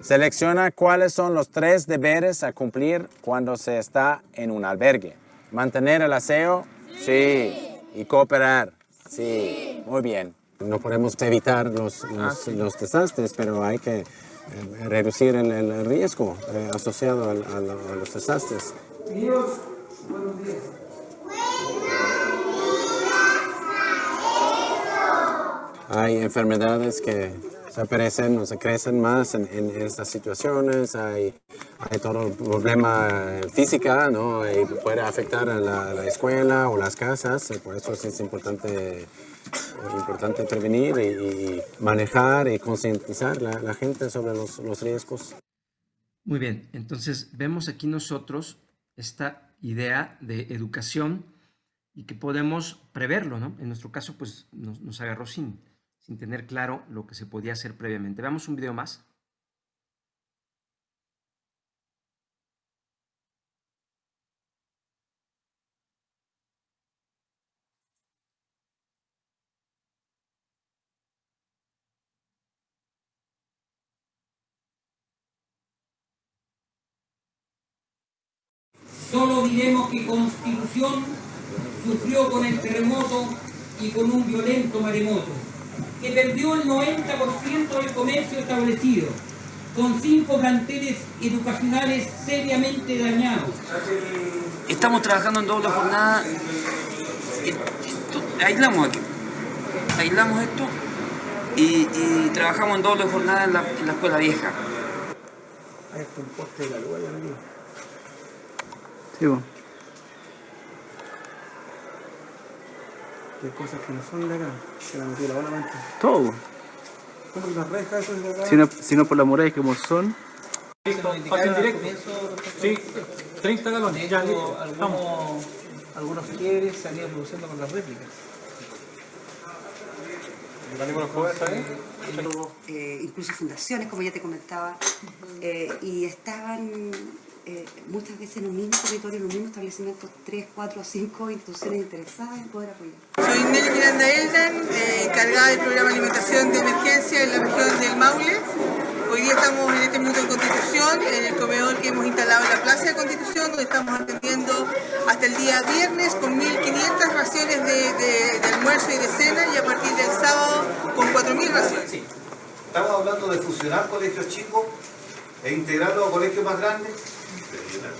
Selecciona cuáles son los tres deberes a cumplir cuando se está en un albergue. Mantener el aseo. Sí. Y cooperar. Sí. Muy bien. No podemos evitar los, los, ah, desastres, pero hay que eh, reducir el, el riesgo eh, asociado a los desastres. Dios, buenos días. hay enfermedades que se aparecen o se crecen más en, estas situaciones, hay, todo el problema física, ¿no? Y puede afectar a la, escuela o las casas, eh, por eso es importante, es importante prevenir y, manejar y concientizar la, la gente sobre los, riesgos. Muy bien, entonces vemos aquí nosotros esta idea de educación y que podemos preverlo, ¿no? En nuestro caso, pues nos, nos agarró sin, sin tener claro lo que se podía hacer previamente. Veamos un video más. Solo diremos que Constitución sufrió con el terremoto y con un violento maremoto que perdió el 90% del comercio establecido, con cinco planteles educacionales seriamente dañados. Estamos trabajando en doble jornada. Eh, aislamos aquí. Aislamos esto y, trabajamos en doble jornada en la, escuela vieja. Sí, de cosas que no son de acá, que la metió la bola mente. Todo. Por las rejas, eso es de acá. Si no, por las murallas como son. Sí, 30 galones. Hecho, ya, listo. Algunos, algunos quiebres produciendo con las réplicas. Eh, eh, incluso fundaciones, como ya te comentaba, eh, y estaban eh, muchas veces en los mismo territorios, en los mismos establecimientos... tres, cuatro, cinco instituciones interesadas en poder apoyar. Soy Nelly Miranda Eldan, eh, encargada del programa de alimentación de emergencia en la región del Maule. Hoy día estamos en este minuto de Constitución, en el comedor que hemos instalado en la Plaza de Constitución, donde estamos atendiendo hasta el día viernes con 1.500 raciones de, almuerzo y de cena y a partir del sábado con 4.000 raciones. Estamos hablando de fusionar colegios chicos e integrarlos a colegios más grandes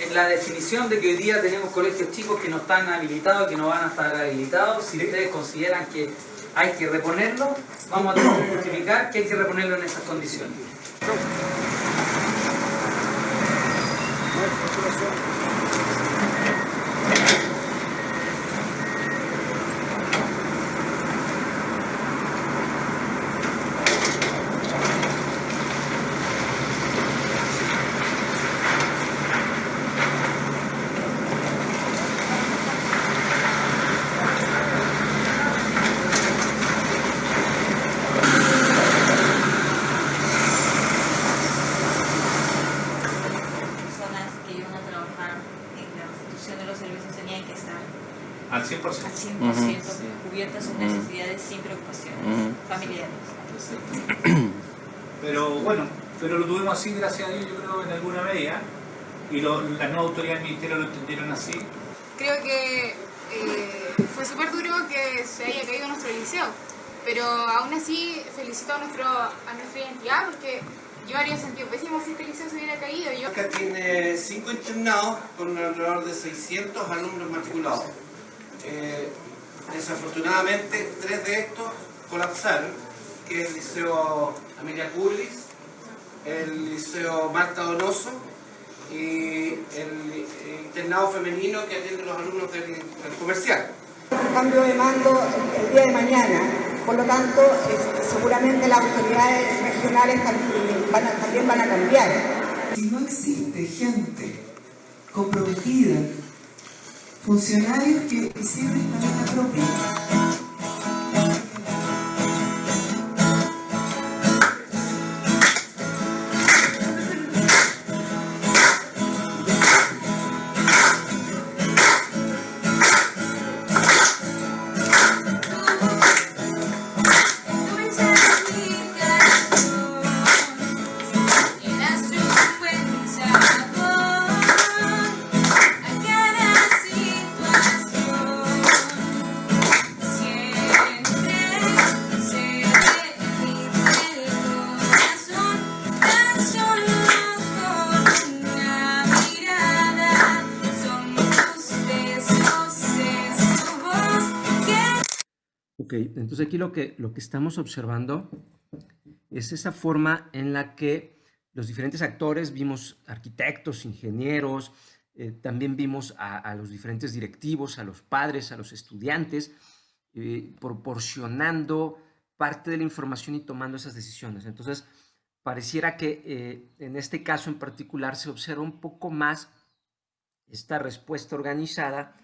en la definición de que hoy día tenemos colegios chicos que no están habilitados, que no van a estar habilitados, si ustedes consideran que hay que reponerlo, vamos a tener que justificar que hay que reponerlo en esas condiciones. uh -huh. cubiertas sus necesidades sin preocupaciones familiares. Pero bueno, pero lo tuvimos así, gracias a Dios, yo creo, en alguna medida, y las nuevas autoridades del ministerio lo entendieron así. Creo que eh, fue súper duro que se haya caído nuestro liceo, pero aún así felicito a, nuestro, nuestra identidad porque yo haría sentido pésimo si este liceo se hubiera caído. Acá tiene cinco internados con alrededor de 600 alumnos matriculados. Eh, Desafortunadamente, tres de estos colapsaron, que es el Liceo Amelia Curlis, el Liceo Marta Donoso y el eh, internado femenino que atiende los alumnos del, comercial. El cambio de mando el día de mañana, por lo tanto, seguramente las autoridades regionales eh, también van a cambiar. Si no existe gente comprometida funcionarios que sirven para la propia. aquí lo que, lo que estamos observando es esa forma en la que los diferentes actores, vimos arquitectos, ingenieros, eh, también vimos a, los diferentes directivos, a los padres, a los estudiantes, eh, proporcionando parte de la información y tomando esas decisiones. Entonces, pareciera que eh, en este caso en particular se observa un poco más esta respuesta organizada,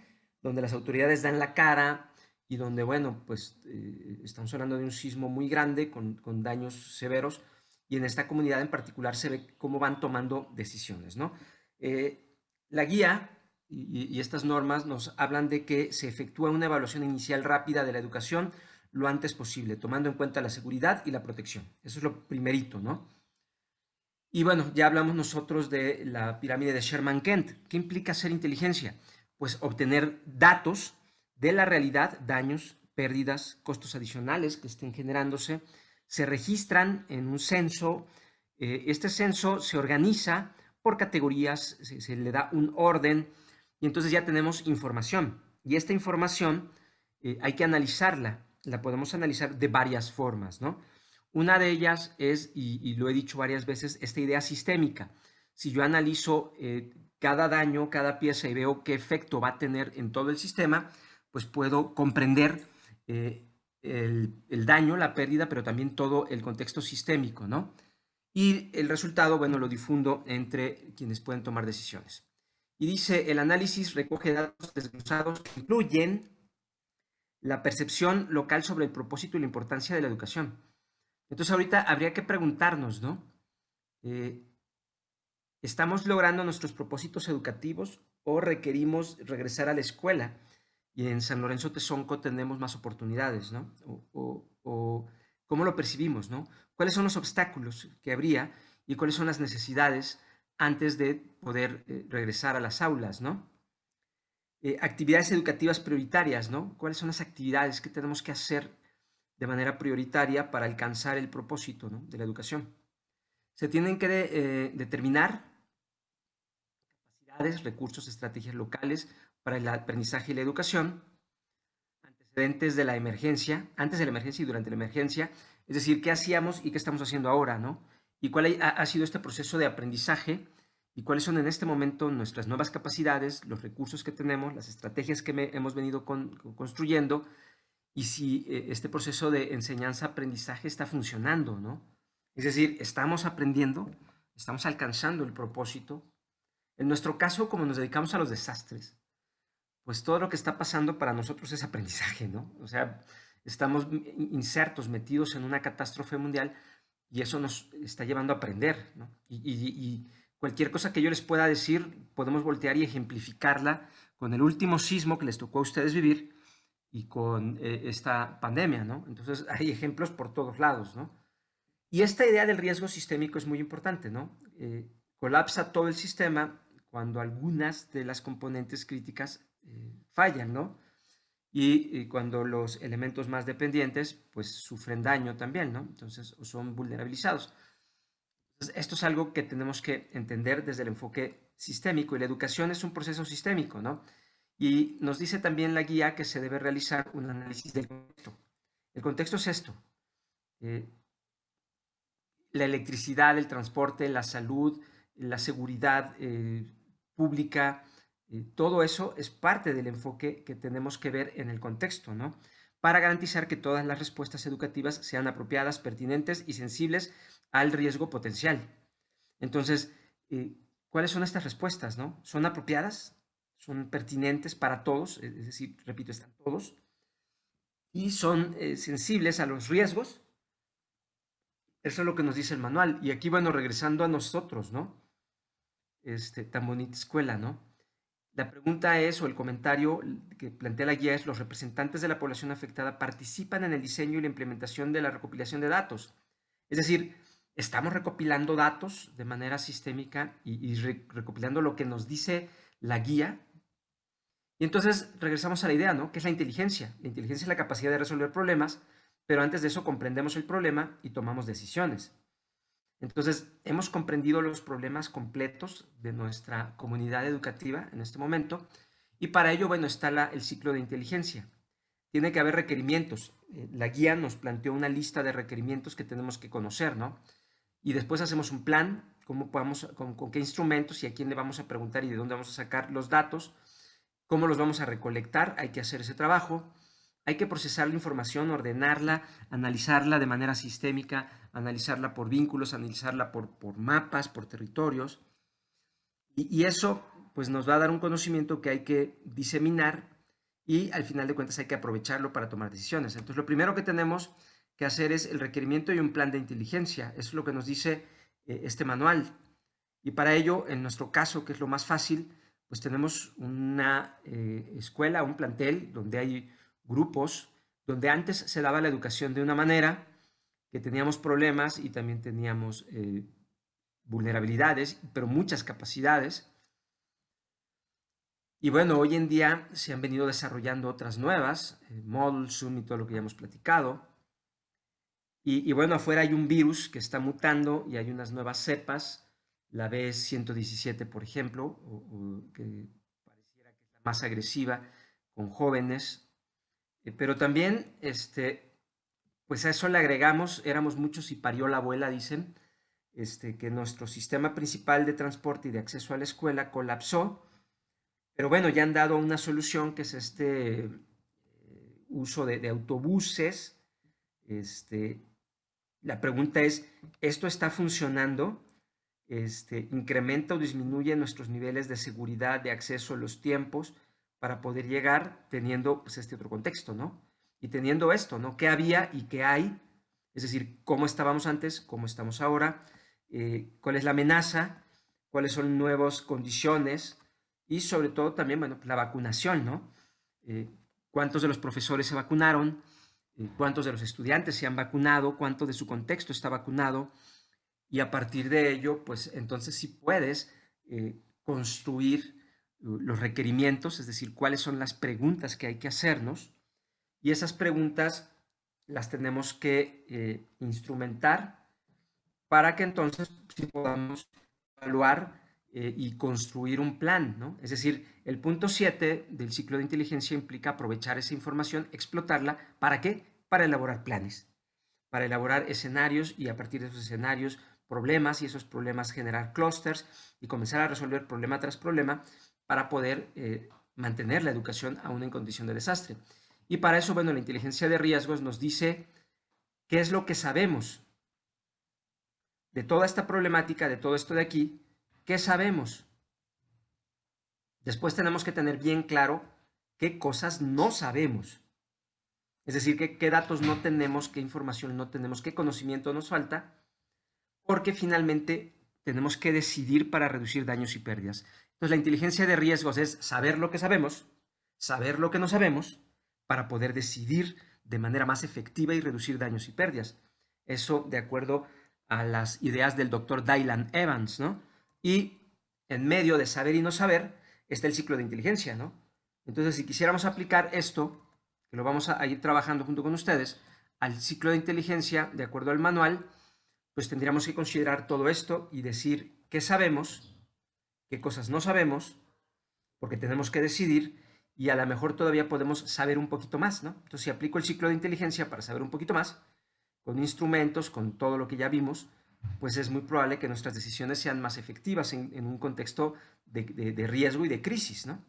donde las autoridades dan la cara, y donde, bueno, pues eh, estamos hablando de un sismo muy grande con, con, daños severos y en esta comunidad en particular se ve cómo van tomando decisiones, ¿no? Eh, la guía y, y, estas normas nos hablan de que se efectúa una evaluación inicial rápida de la educación lo antes posible, tomando en cuenta la seguridad y la protección. Eso es lo primerito, ¿no? Y bueno, ya hablamos nosotros de la pirámide de Sherman-Kent. ¿Qué implica ser inteligencia? Pues obtener datos de la realidad, daños, pérdidas, costos adicionales que estén generándose, se registran en un censo. Eh, este censo se organiza por categorías, se, le da un orden y entonces ya tenemos información. Y esta información eh, hay que analizarla, la podemos analizar de varias formas, ¿no? Una de ellas es, y, lo he dicho varias veces, esta idea sistémica. Si yo analizo eh, cada daño, cada pieza y veo qué efecto va a tener en todo el sistema, pues puedo comprender eh, el, daño, la pérdida, pero también todo el contexto sistémico, ¿no? Y el resultado, bueno, lo difundo entre quienes pueden tomar decisiones. Y dice, el análisis recoge datos desglosados que incluyen la percepción local sobre el propósito y la importancia de la educación. Entonces ahorita habría que preguntarnos, ¿no? Eh, ¿Estamos logrando nuestros propósitos educativos o requerimos regresar a la escuela? y en San Lorenzo Tezonco tenemos más oportunidades, ¿no? O, cómo lo percibimos, ¿no? ¿Cuáles son los obstáculos que habría y cuáles son las necesidades antes de poder eh, regresar a las aulas, ¿no? Eh, actividades educativas prioritarias, ¿no? ¿Cuáles son las actividades que tenemos que hacer de manera prioritaria para alcanzar el propósito de la educación? Se tienen que eh, determinar capacidades, recursos, estrategias locales, para el aprendizaje y la educación, antecedentes de la emergencia, antes de la emergencia y durante la emergencia, es decir, qué hacíamos y qué estamos haciendo ahora, ¿no? Y cuál ha sido este proceso de aprendizaje y cuáles son en este momento nuestras nuevas capacidades, los recursos que tenemos, las estrategias que hemos venido construyendo y si eh, este proceso de enseñanza-aprendizaje está funcionando, ¿no? Es decir, estamos aprendiendo, estamos alcanzando el propósito. En nuestro caso, como nos dedicamos a los desastres, pues todo lo que está pasando para nosotros es aprendizaje, ¿no? O sea, estamos insertos, metidos en una catástrofe mundial y eso nos está llevando a aprender, ¿no? Y, cualquier cosa que yo les pueda decir, podemos voltear y ejemplificarla con el último sismo que les tocó a ustedes vivir y con eh, esta pandemia, ¿no? Entonces *laughs* hay ejemplos por todos lados, ¿no? Y esta idea del riesgo sistémico es muy importante, ¿no? Eh, colapsa todo el sistema cuando algunas de las componentes críticas eh, fallan, ¿no? Y, cuando los elementos más dependientes, pues sufren daño también, ¿no? Entonces, son vulnerabilizados. esto es algo que tenemos que entender desde el enfoque sistémico y la educación es un proceso sistémico, ¿no? Y nos dice también la guía que se debe realizar un análisis del contexto. El contexto es esto. Eh, la electricidad, el transporte, la salud, la seguridad eh, pública, todo eso es parte del enfoque que tenemos que ver en el contexto, ¿no? Para garantizar que todas las respuestas educativas sean apropiadas, pertinentes y sensibles al riesgo potencial. Entonces, eh, ¿cuáles son estas respuestas, no? ¿Son apropiadas? ¿Son pertinentes para todos? Es decir, repito, están todos. Y son eh, sensibles a los riesgos. Eso es lo que nos dice el manual. Y aquí, bueno, regresando a nosotros, ¿no? Este, tan bonita escuela, ¿no? La pregunta es, o el comentario que plantea la guía es, ¿los representantes de la población afectada participan en el diseño y la implementación de la recopilación de datos? Es decir, ¿estamos recopilando datos de manera sistémica y, recopilando lo que nos dice la guía? Y entonces regresamos a la idea, ¿no? Que es la inteligencia. La inteligencia es la capacidad de resolver problemas, pero antes de eso comprendemos el problema y tomamos decisiones. Entonces, hemos comprendido los problemas completos de nuestra comunidad educativa en este momento y para ello, bueno, está el ciclo de inteligencia. Tiene que haber requerimientos. Eh, la guía nos planteó una lista de requerimientos que tenemos que conocer, ¿no? Y después hacemos un plan, cómo podemos con qué instrumentos y a quién le vamos a preguntar y de dónde vamos a sacar los datos, cómo los vamos a recolectar, hay que hacer ese trabajo. Hay que procesar la información, ordenarla, analizarla de manera sistémica, analizarla por vínculos, analizarla por, por mapas, por territorios. Y, eso pues nos va a dar un conocimiento que hay que diseminar y al final de cuentas hay que aprovecharlo para tomar decisiones. Entonces lo primero que tenemos que hacer es el requerimiento y un plan de inteligencia. Eso es lo que nos dice eh, este manual. Y para ello, en nuestro caso, que es lo más fácil, pues tenemos una eh, escuela, un plantel donde hay grupos, donde antes se daba la educación de una manera, que teníamos problemas y también teníamos eh, vulnerabilidades, pero muchas capacidades. Y bueno, hoy en día se han venido desarrollando otras nuevas, eh, sum y todo lo que ya hemos platicado. Y, bueno, afuera hay un virus que está mutando y hay unas nuevas cepas, la B117, por ejemplo, que pareciera que es la más agresiva con jóvenes. Eh, pero también este, pues a eso le agregamos, éramos muchos y parió la abuela, dicen, este, que nuestro sistema principal de transporte y de acceso a la escuela colapsó, pero bueno, ya han dado una solución que es este uso de, autobuses. Este, la pregunta es, ¿esto está funcionando? Este, ¿Incrementa o disminuye nuestros niveles de seguridad, de acceso, los tiempos para poder llegar teniendo pues, este otro contexto, ¿no? y teniendo esto, ¿no? ¿Qué había y qué hay? Es decir, cómo estábamos antes, cómo estamos ahora, eh, cuál es la amenaza, cuáles son nuevas condiciones y sobre todo también, bueno, la vacunación, ¿no? Eh, ¿Cuántos de los profesores se vacunaron? Eh, ¿Cuántos de los estudiantes se han vacunado? ¿Cuánto de su contexto está vacunado? Y a partir de ello, pues entonces sí puedes construir uh, los requerimientos, es decir, cuáles son las preguntas que hay que hacernos y esas preguntas las tenemos que eh, instrumentar para que entonces podamos evaluar eh, y construir un plan. Es decir, el punto 7 del ciclo de inteligencia implica aprovechar esa información, explotarla. ¿Para qué? Para elaborar planes, para elaborar escenarios y a partir de esos escenarios problemas y esos problemas generar clústeres y comenzar a resolver problema tras problema para poder eh, mantener la educación aún en condición de desastre. Y para eso, bueno, la inteligencia de riesgos nos dice qué es lo que sabemos de toda esta problemática, de todo esto de aquí, qué sabemos. Después tenemos que tener bien claro qué cosas no sabemos. Es decir, qué, datos no tenemos, qué información no tenemos, qué conocimiento nos falta, porque finalmente tenemos que decidir para reducir daños y pérdidas. Entonces, la inteligencia de riesgos es saber lo que sabemos, saber lo que no sabemos, para poder decidir de manera más efectiva y reducir daños y pérdidas. Eso de acuerdo a las ideas del doctor Dylan Evans, ¿no? Y en medio de saber y no saber está el ciclo de inteligencia, ¿no? Entonces, si quisiéramos aplicar esto, que lo vamos a ir trabajando junto con ustedes, al ciclo de inteligencia, de acuerdo al manual, pues tendríamos que considerar todo esto y decir qué sabemos, qué cosas no sabemos, porque tenemos que decidir y a lo mejor todavía podemos saber un poquito más, ¿no? Entonces, si aplico el ciclo de inteligencia para saber un poquito más, con instrumentos, con todo lo que ya vimos, pues es muy probable que nuestras decisiones sean más efectivas en, un contexto de, riesgo y de crisis, ¿no?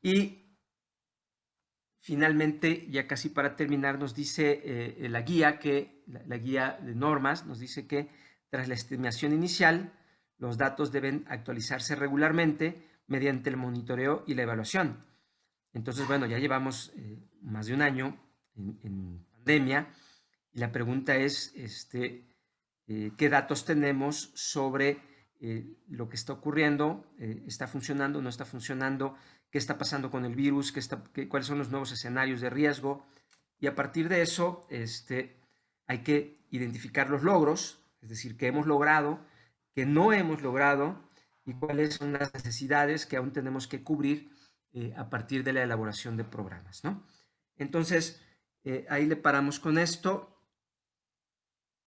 Y finalmente, ya casi para terminar, nos dice eh, la guía que, la guía de normas, nos dice que tras la estimación inicial, los datos deben actualizarse regularmente mediante el monitoreo y la evaluación entonces, bueno, ya llevamos eh, más de un año en, pandemia y la pregunta es este, eh, qué datos tenemos sobre eh, lo que está ocurriendo, está funcionando, no está funcionando, qué está pasando con el virus, qué está, cuáles son los nuevos escenarios de riesgo. Y a partir de eso este, hay que identificar los logros, es decir, qué hemos logrado, qué no hemos logrado y cuáles son las necesidades que aún tenemos que cubrir eh, a partir de la elaboración de programas, ¿no? Entonces, eh, ahí le paramos con esto